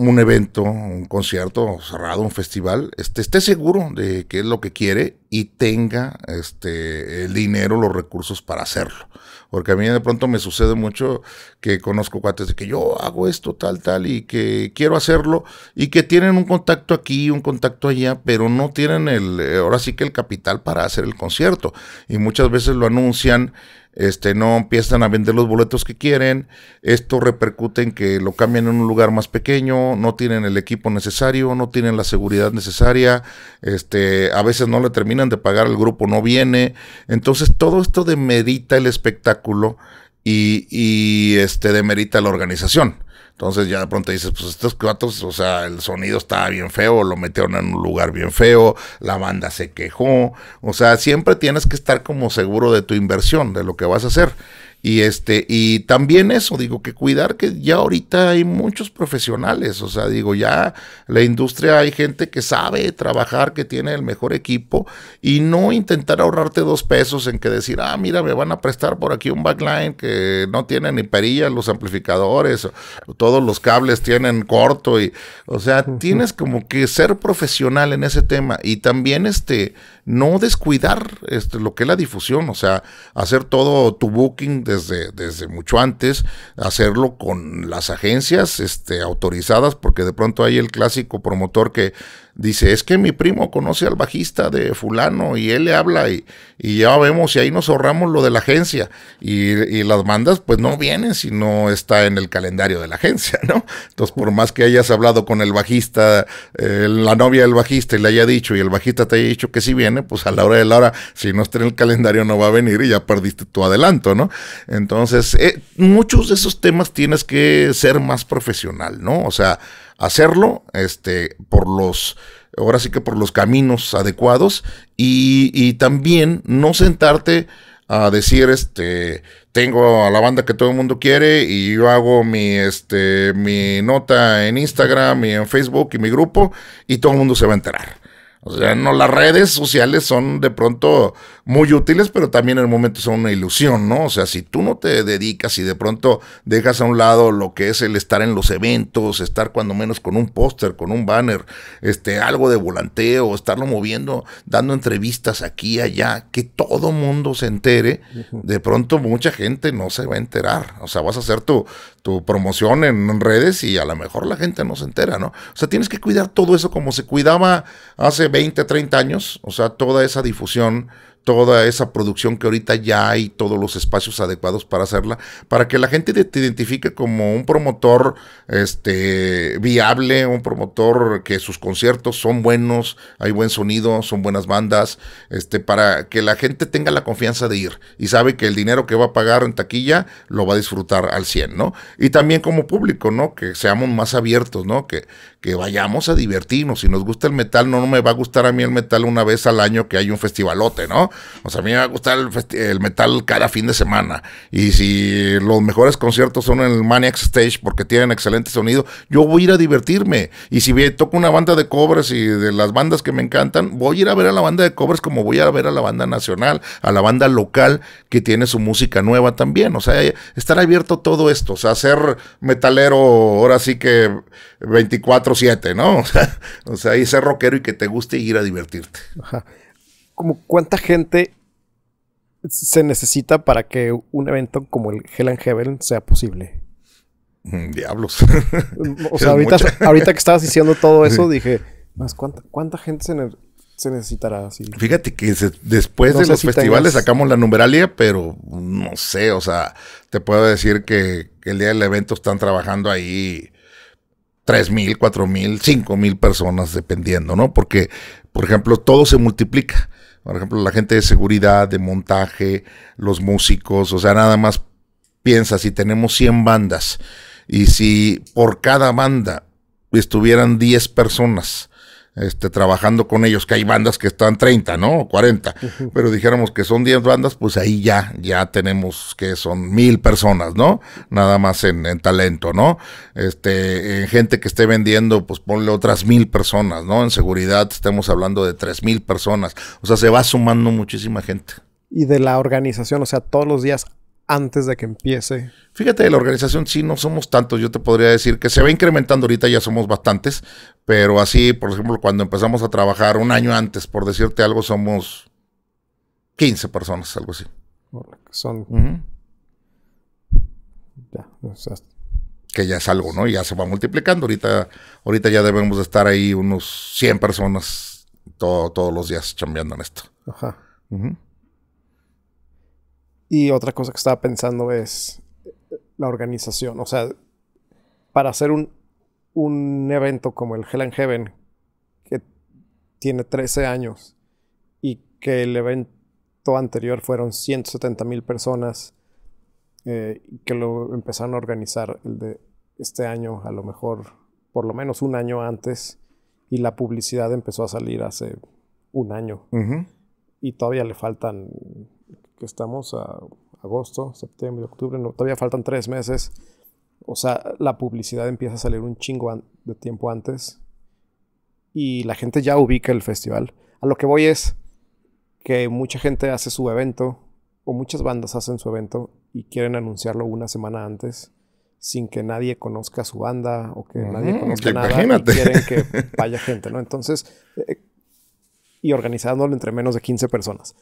Speaker 3: un evento, un concierto cerrado, un festival, este, esté seguro de qué es lo que quiere y tenga este, el dinero, los recursos para hacerlo. Porque a mí de pronto me sucede mucho que conozco cuates de que yo hago esto, tal, tal, y que quiero hacerlo, y que tienen un contacto aquí, un contacto allá, pero no tienen el, eh, ahora sí que el capital para hacer el concierto. Y muchas veces lo anuncian este, no empiezan a vender los boletos que quieren, esto repercute en que lo cambian en un lugar más pequeño, no tienen el equipo necesario, no tienen la seguridad necesaria, este, a veces no le terminan de pagar, el grupo no viene, entonces todo esto demerita el espectáculo y, y este, demerita la organización. Entonces ya de pronto dices, pues estos cuatros, o sea, el sonido estaba bien feo, lo metieron en un lugar bien feo, la banda se quejó. O sea, siempre tienes que estar como seguro de tu inversión, de lo que vas a hacer. Y este, y también eso, digo, que cuidar que ya ahorita hay muchos profesionales, o sea, digo, ya la industria hay gente que sabe trabajar, que tiene el mejor equipo, y no intentar ahorrarte dos pesos en que decir, ah, mira, me van a prestar por aquí un backline que no tiene ni perilla, los amplificadores, todos los cables tienen corto, y, o sea, tienes como que ser profesional en ese tema, y también este, no descuidar este, lo que es la difusión, o sea, hacer todo tu booking desde, mucho antes, hacerlo con las agencias este, autorizadas, porque de pronto hay el clásico promotor que dice, es que mi primo conoce al bajista de fulano y él le habla y, ya vemos y ahí nos ahorramos lo de la agencia. Y, las mandas pues no vienen si no está en el calendario de la agencia, ¿no? Entonces por más que hayas hablado con el bajista, eh, la novia del bajista y le haya dicho y el bajista te haya dicho que sí viene, pues a la hora de la hora, si no está en el calendario no va a venir y ya perdiste tu adelanto, ¿no? Entonces, eh, muchos de esos temas tienes que ser más profesional, ¿no? O sea, hacerlo, este, por los, ahora sí que por los caminos adecuados y, también no sentarte a decir, este, tengo a la banda que todo el mundo quiere y yo hago mi, este, mi nota en Instagram y en Facebook y mi grupo y todo el mundo se va a enterar. O sea, no, las redes sociales son de pronto muy útiles, pero también en el momento son una ilusión, ¿no? O sea, si tú no te dedicas y de pronto dejas a un lado lo que es el estar en los eventos, estar cuando menos con un póster, con un banner, este, algo de volanteo, estarlo moviendo, dando entrevistas aquí, allá, que todo mundo se entere, de pronto mucha gente no se va a enterar. O sea, vas a hacer tu, tu promoción en redes y a lo mejor la gente no se entera, ¿no? O sea, tienes que cuidar todo eso como se cuidaba hace 20, 30 años, o sea, toda esa difusión, toda esa producción que ahorita ya hay, todos los espacios adecuados para hacerla, para que la gente te identifique como un promotor este, viable, un promotor que sus conciertos son buenos, hay buen sonido, son buenas bandas, este, para que la gente tenga la confianza de ir y sabe que el dinero que va a pagar en taquilla lo va a disfrutar al 100, ¿no? Y también como público, ¿no? Que seamos más abiertos, ¿no? Que, que vayamos a divertirnos. Si nos gusta el metal, no, me va a gustar a mí el metal una vez al año que hay un festivalote, ¿no? O sea, a mí me va a gustar el, metal cada fin de semana. Y si los mejores conciertos son en el Maniac Stage porque tienen excelente sonido, yo voy a ir a divertirme. Y si toco una banda de cobras y de las bandas que me encantan, voy a ir a ver a la banda de cobres como voy a ver a la banda nacional, a la banda local que tiene su música nueva también. O sea, estar abierto todo esto. O sea, ser metalero ahora sí que 24-7, ¿no? O sea, o y ser rockero y que te guste ir a divertirte.
Speaker 2: Ajá. Como cuánta gente se necesita para que un evento como el Hell and Heaven sea posible. Mm, diablos. Mm, o sea, ahorita, que estabas diciendo todo eso, dije, más cuánta, cuánta gente se, necesitará así. Fíjate que después de los festivales sacamos la
Speaker 3: numeralia, pero no sé, o sea, te puedo decir que el día del evento están trabajando ahí tres mil, cuatro mil, cinco mil personas, dependiendo, ¿no? Porque, por ejemplo, todo se multiplica. Por ejemplo, la gente de seguridad, de montaje, los músicos, o sea, nada más piensa si tenemos 100 bandas y si por cada banda estuvieran 10 personas, este, trabajando con ellos, que hay bandas que están 30, ¿no? 40, pero dijéramos que son 10 bandas, pues ahí ya, ya tenemos que son mil personas, ¿no? Nada más en, talento, ¿no? Este, en gente que esté vendiendo, pues ponle otras mil personas, ¿no? En seguridad estamos hablando de tres mil personas, o sea, se va sumando muchísima
Speaker 2: gente. Y de la organización, o sea, todos los días antes de que empiece. Fíjate, la
Speaker 3: organización sí no somos tantos, yo te podría decir que se va incrementando ahorita, ya somos bastantes, pero así, por ejemplo, cuando empezamos a trabajar un año antes, por decirte algo, somos 15 personas, algo así.
Speaker 2: Son... Ya,
Speaker 3: que ya es algo, ¿no? Ya se va multiplicando. Ahorita, ahorita ya debemos de estar ahí unos 100 personas todos los días chambeando en esto.
Speaker 2: Ajá. Y otra cosa que estaba pensando es la organización. O sea, para hacer un, evento como el Hell and Heaven, que tiene 13 años, y que el evento anterior fueron 170 mil personas, eh, que lo empezaron a organizar el de este año, a lo mejor por lo menos un año antes, y la publicidad empezó a salir hace un año. Y todavía le faltan que estamos a agosto, septiembre, octubre, todavía faltan tres meses. O sea, la publicidad empieza a salir un chingo de tiempo antes y la gente ya ubica el festival. A lo que voy es que mucha gente hace su evento o muchas bandas hacen su evento y quieren anunciarlo una semana antes sin que nadie conozca su banda o que nadie conozca nada quieren que vaya gente, ¿no? Entonces, eh, y organizándolo entre menos de 15 personas.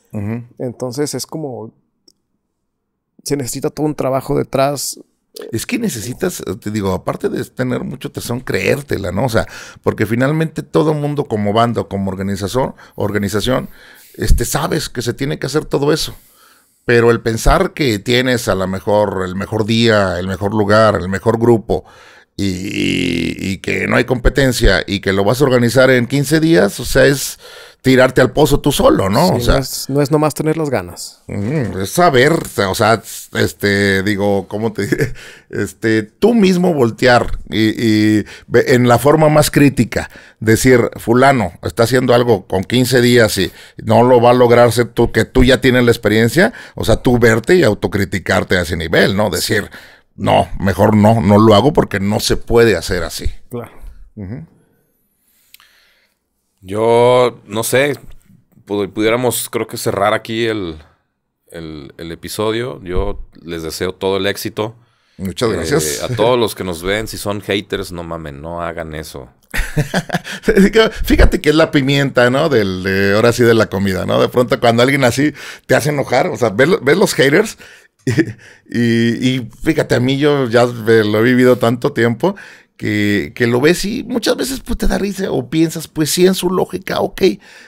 Speaker 2: Entonces es como... Se necesita todo un trabajo detrás.
Speaker 3: Es que necesitas, te digo, aparte de tener mucho tesón, creértela, ¿no? O sea, porque finalmente todo el mundo como bando, como organización, organización, este, sabes que se tiene que hacer todo eso. Pero el pensar que tienes a lo mejor el mejor día, el mejor lugar, el mejor grupo, y, que no hay competencia y que lo vas a organizar en 15 días, o sea, es tirarte al pozo tú solo, ¿no? o sea, no es, nomás tener las ganas. Mm, es saber, o sea, este, digo, ¿cómo te Este, tú mismo voltear y, en la forma más crítica, decir, fulano está haciendo algo con 15 días y no lo va a lograrse tú, que tú ya tienes la experiencia, o sea, tú verte y autocriticarte a ese nivel, ¿no? Decir no, mejor no, no lo hago porque no se puede hacer así.
Speaker 2: Claro.
Speaker 1: Yo, no sé, pudiéramos, creo que cerrar aquí el, episodio. Yo les deseo todo el éxito.
Speaker 3: Muchas eh, gracias. a todos
Speaker 1: los que nos ven, si son haters, no mamen, no hagan eso.
Speaker 3: Fíjate que es la pimienta, ¿no? Del, de, ahora sí de la comida, ¿no? De pronto cuando alguien así te hace enojar, o sea, ves los haters y, y, fíjate, a mí yo ya lo he vivido tanto tiempo que, que, lo ves y muchas veces pues, te da risa o piensas, pues sí, en su lógica, ok,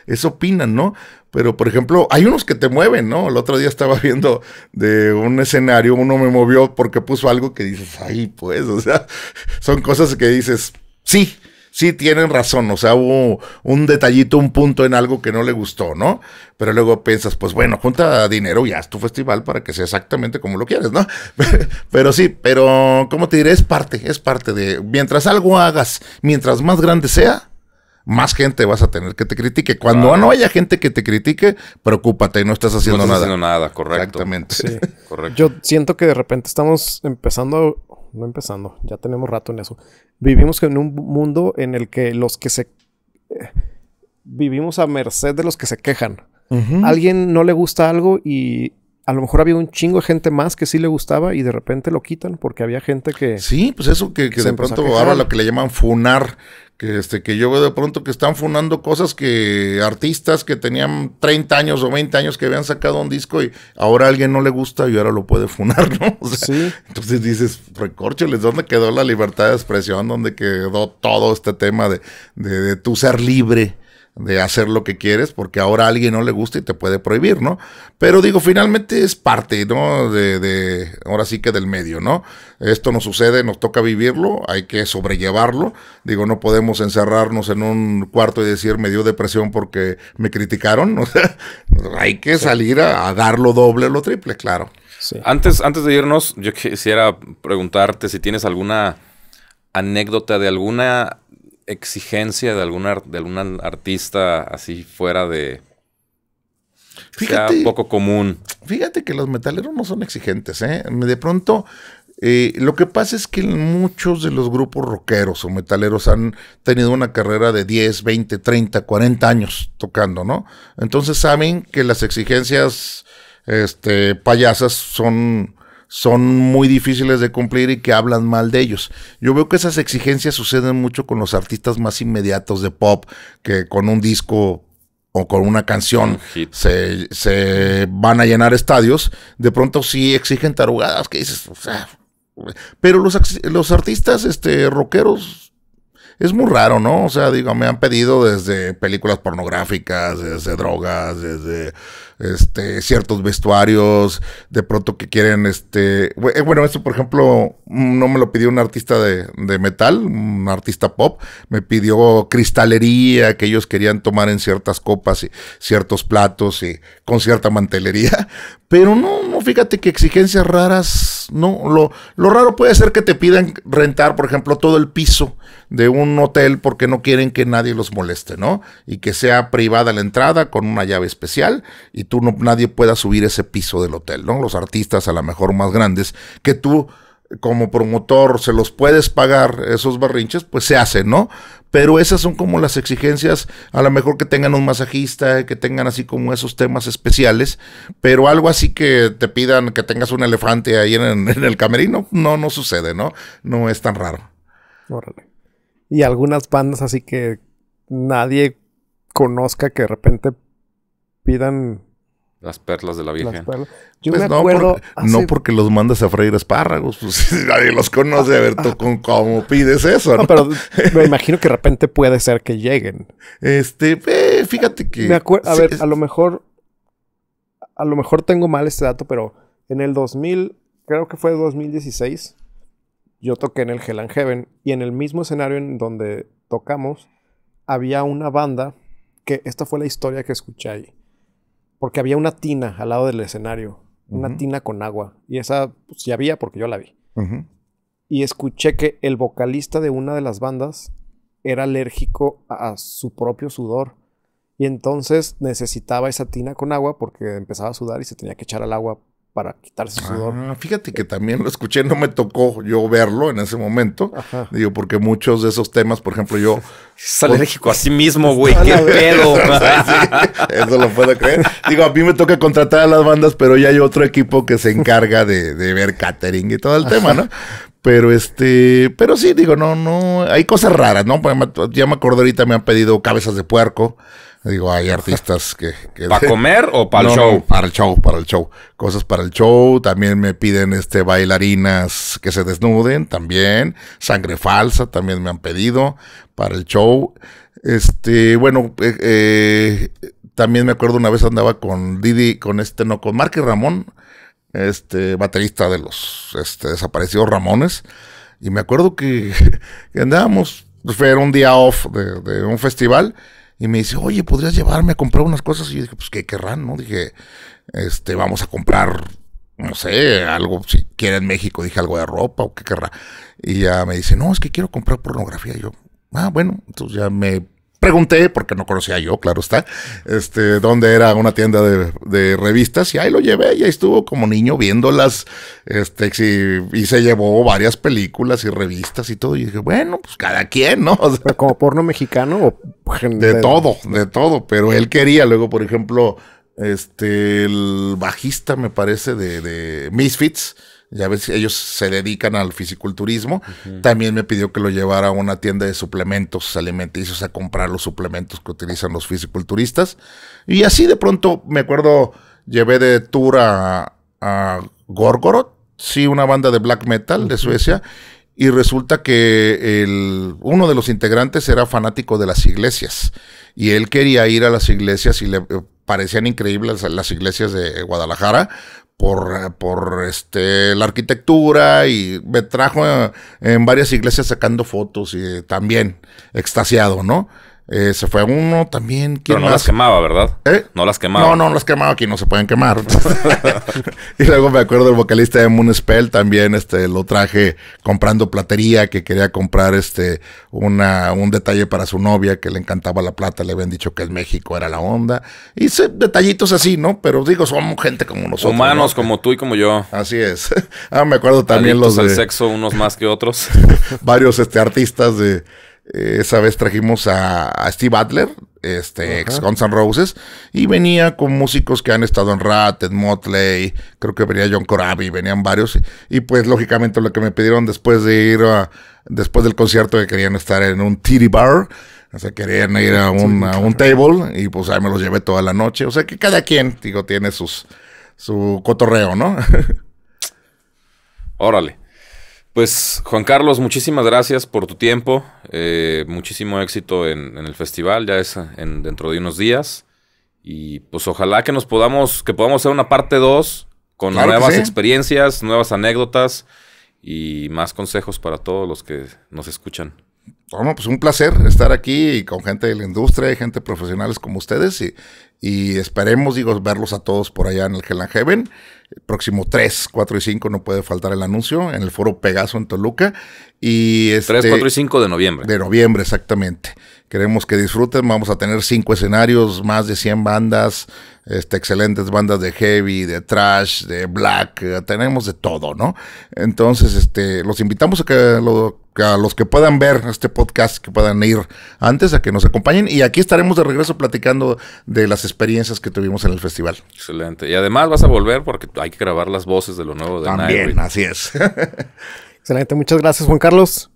Speaker 3: eso opinan, ¿no? Pero, por ejemplo, hay unos que te mueven, ¿no? El otro día estaba viendo de un escenario, uno me movió porque puso algo que dices, ay, pues, o sea, son cosas que dices, sí, sí tienen razón, o sea, hubo un detallito, un punto en algo que no le gustó, ¿no? Pero luego piensas, pues bueno, junta dinero y haz tu festival para que sea exactamente como lo quieres, ¿no? pero sí, pero ¿cómo te diré, es parte, es parte de, mientras algo hagas, mientras más grande sea, más gente vas a tener que te critique. Cuando no haya gente que te critique, preocúpate, no estás haciendo nada. no estás nada. haciendo nada, correcto. Exactamente. Sí. correcto. Yo
Speaker 2: siento que de repente estamos empezando no empezando, ya tenemos rato en eso. Vivimos en un mundo en el que los que se... vivimos a merced de los que se quejan. Alguien no le gusta algo y a lo mejor había un chingo de gente más que sí le gustaba y de repente lo quitan porque había gente que... Sí, pues eso que de pronto ahora lo
Speaker 3: que le llaman funar, que, este, que yo veo de pronto que están funando cosas que artistas que tenían 30 años o 20 años que habían sacado un disco y ahora a alguien no le gusta y ahora lo puede funar, ¿no? sí. Entonces dices, recórcheles, ¿dónde quedó la libertad de expresión? ¿Dónde quedó todo este tema de, de, de tu ser libre? de hacer lo que quieres, porque ahora a alguien no le gusta y te puede prohibir, ¿no? Pero digo, finalmente es parte, ¿no? De, de, ahora sí que del medio, ¿no? Esto nos sucede, nos toca vivirlo, hay que sobrellevarlo. Digo, no podemos encerrarnos en un cuarto y decir, me dio depresión porque me criticaron. hay que salir a, dar lo doble, lo triple, claro.
Speaker 1: Antes, antes de irnos, yo quisiera preguntarte si tienes alguna anécdota de alguna exigencia de, alguna, de algún artista así fuera de... Fíjate, poco
Speaker 3: común. Fíjate que los metaleros no son exigentes, ¿eh? De pronto, eh, lo que pasa es que muchos de los grupos rockeros o metaleros han tenido una carrera de 10, 20, 30, 40 años tocando, ¿no? Entonces saben que las exigencias este, payasas son son muy difíciles de cumplir y que hablan mal de ellos. Yo veo que esas exigencias suceden mucho con los artistas más inmediatos de pop, que con un disco o con una canción se, se, van a llenar estadios, de pronto sí exigen tarugadas, que dices, o sea, pero los, los artistas este, rockeros es muy raro, ¿no? O sea, digo, me han pedido desde películas pornográficas, desde drogas, desde este, ciertos vestuarios, de pronto que quieren, este, eh, bueno, esto por ejemplo, mm, no me lo pidió un artista de, metal, un artista pop, me pidió cristalería que ellos querían tomar en ciertas copas y ciertos platos y con cierta mantelería, pero no, no, fíjate que exigencias raras, no, lo, lo raro puede ser que te pidan rentar, por ejemplo, todo el piso de un hotel porque no quieren que nadie los moleste, ¿no? Y que sea privada la entrada con una llave especial y tú nadie pueda subir ese piso del hotel, ¿no? Los artistas a lo mejor más grandes, que tú como promotor se los puedes pagar esos barrinches, pues se hace, ¿no? Pero esas son como las exigencias, a lo mejor que tengan un masajista, que tengan así como esos temas especiales, pero algo así que te pidan que tengas un elefante ahí en, el camerino, no, no sucede, ¿no? No es tan raro.
Speaker 2: Órale. Y algunas bandas así que nadie conozca que de repente pidan las perlas de la Virgen.
Speaker 3: Yo pues me no, acuerdo. No porque
Speaker 2: los mandas a freír espárragos. Pues, nadie los conoce. a ver, tú con cómo pides eso. No, pero me imagino que de repente puede ser que lleguen. Este, eh, fíjate que. a ver, a lo mejor. A lo mejor tengo mal este dato, pero en el 2000, creo que fue 2016, yo toqué en el Hell and Heaven. Y en el mismo escenario en donde tocamos, había una banda que esta fue la historia que escuché ahí porque había una tina al lado del escenario, una tina con agua, y esa ya pues, había porque yo la vi. Y escuché que el vocalista de una de las bandas era alérgico a su propio sudor. Y entonces necesitaba esa tina con agua porque empezaba a sudar y se tenía que echar al agua para quitarse sudor.
Speaker 3: Ah, fíjate que también lo escuché, no me tocó yo verlo en ese momento. Digo, porque muchos de esos temas, por ejemplo, yo. Es alérgico a sí mismo, güey. Qué pedo. Eso lo puedo creer. Digo, a mí me toca contratar a las bandas, pero ya hay otro equipo que se encarga de, ver catering y todo el tema, ¿no? Pero este, pero sí, digo, no, no, hay cosas raras, ¿no? Ya me acordé ahorita, me han pedido cabezas de puerco. Digo, hay artistas que... ¿Para comer o para el show? Para el show, para el show. Cosas para el show. También me piden este, bailarinas que se desnuden también. Sangre falsa también me han pedido para el show. Este, bueno, eh, eh, también me acuerdo una vez andaba con Didi, con este, no, con Marque Ramón, este, baterista de los este, desaparecidos Ramones. Y me acuerdo que, andábamos, pues, fue un día off de, de un festival y me dice, oye, ¿podrías llevarme a comprar unas cosas? Y yo dije, pues, ¿qué querrán, no? Dije, este, vamos a comprar, no sé, algo, si quieren México, dije, algo de ropa o qué querrá. Y ya me dice, no, es que quiero comprar pornografía. Y yo, ah, bueno, entonces ya me Pregunté, porque no conocía yo, claro está, este, dónde era una tienda de, revistas y ahí lo llevé y ahí estuvo como niño viéndolas, este, y, se llevó varias películas y revistas y todo y dije, bueno,
Speaker 2: pues cada quien, ¿no? O ¿Como porno mexicano o De todo,
Speaker 3: de todo, pero él quería luego, por ejemplo, este, el bajista me parece de Misfits, ya ves, ellos se dedican al fisiculturismo. También me pidió que lo llevara a una tienda de suplementos alimenticios a comprar los suplementos que utilizan los fisiculturistas. Y así de pronto, me acuerdo, llevé de tour a, a Gorgorod, sí, una banda de black metal de Suecia. Y resulta que el, uno de los integrantes era fanático de las iglesias. Y él quería ir a las iglesias y le eh, parecían increíbles las iglesias de Guadalajara por, por este, la arquitectura y me trajo eh, en varias iglesias sacando fotos y también extasiado, ¿no? Eh, se fue uno también. Pero no las quemaba, ¿verdad? ¿Eh? No las quemaba. No, no las quemaba, aquí no se pueden quemar. y luego me acuerdo el vocalista de Moonspell también este, lo traje comprando platería, que quería comprar este, una, un detalle para su novia, que le encantaba la plata, le habían dicho que el México era la onda. Y detallitos así, ¿no? Pero digo, somos gente como nosotros. Humanos
Speaker 1: como tú y como yo. Así es. ah,
Speaker 3: me acuerdo también los de...
Speaker 1: sexo, unos más que otros.
Speaker 3: varios este, artistas de esa vez trajimos a, Steve Adler, este, ex Guns N' Roses, y venía con músicos que han estado en Rat, en Motley, creo que venía John Corabi, venían varios, y, pues lógicamente lo que me pidieron después de ir a, después del concierto que querían estar en un titty bar, o sea, querían ir a un, a un table, y pues ahí me los llevé toda la noche, o sea que cada quien, digo, tiene sus, su cotorreo, ¿no? Órale.
Speaker 1: Pues Juan Carlos, muchísimas gracias por tu tiempo, eh, muchísimo éxito en, el festival, ya es dentro de unos días. Y pues ojalá que nos podamos, que podamos hacer una parte 2 con nuevas experiencias, nuevas anécdotas y más consejos para todos los que nos escuchan.
Speaker 3: Bueno, pues un placer estar aquí con gente de la industria, gente profesionales como ustedes y, esperemos, digo, verlos a todos por allá en el Hell Heaven el próximo 3, 4 y 5 no puede faltar el anuncio en el foro Pegaso en Toluca. Y este, 3, 4 y 5 de noviembre. De noviembre, exactamente. Queremos que disfruten. Vamos a tener cinco escenarios, más de 100 bandas, este, excelentes bandas de heavy, de trash, de black. Eh, tenemos de todo, ¿no? Entonces, este, los invitamos a que los que puedan ver este podcast, que puedan ir antes, a que nos acompañen. Y aquí estaremos de regreso platicando de las experiencias que tuvimos en el festival.
Speaker 1: Excelente. Y además vas a volver porque hay que grabar las voces de lo nuevo de También, así es.
Speaker 2: Excelente. Muchas gracias, Juan Carlos.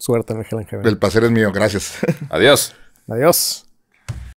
Speaker 2: Suerte, Miguel Ángel. El placer es mío, gracias. Adiós. Adiós.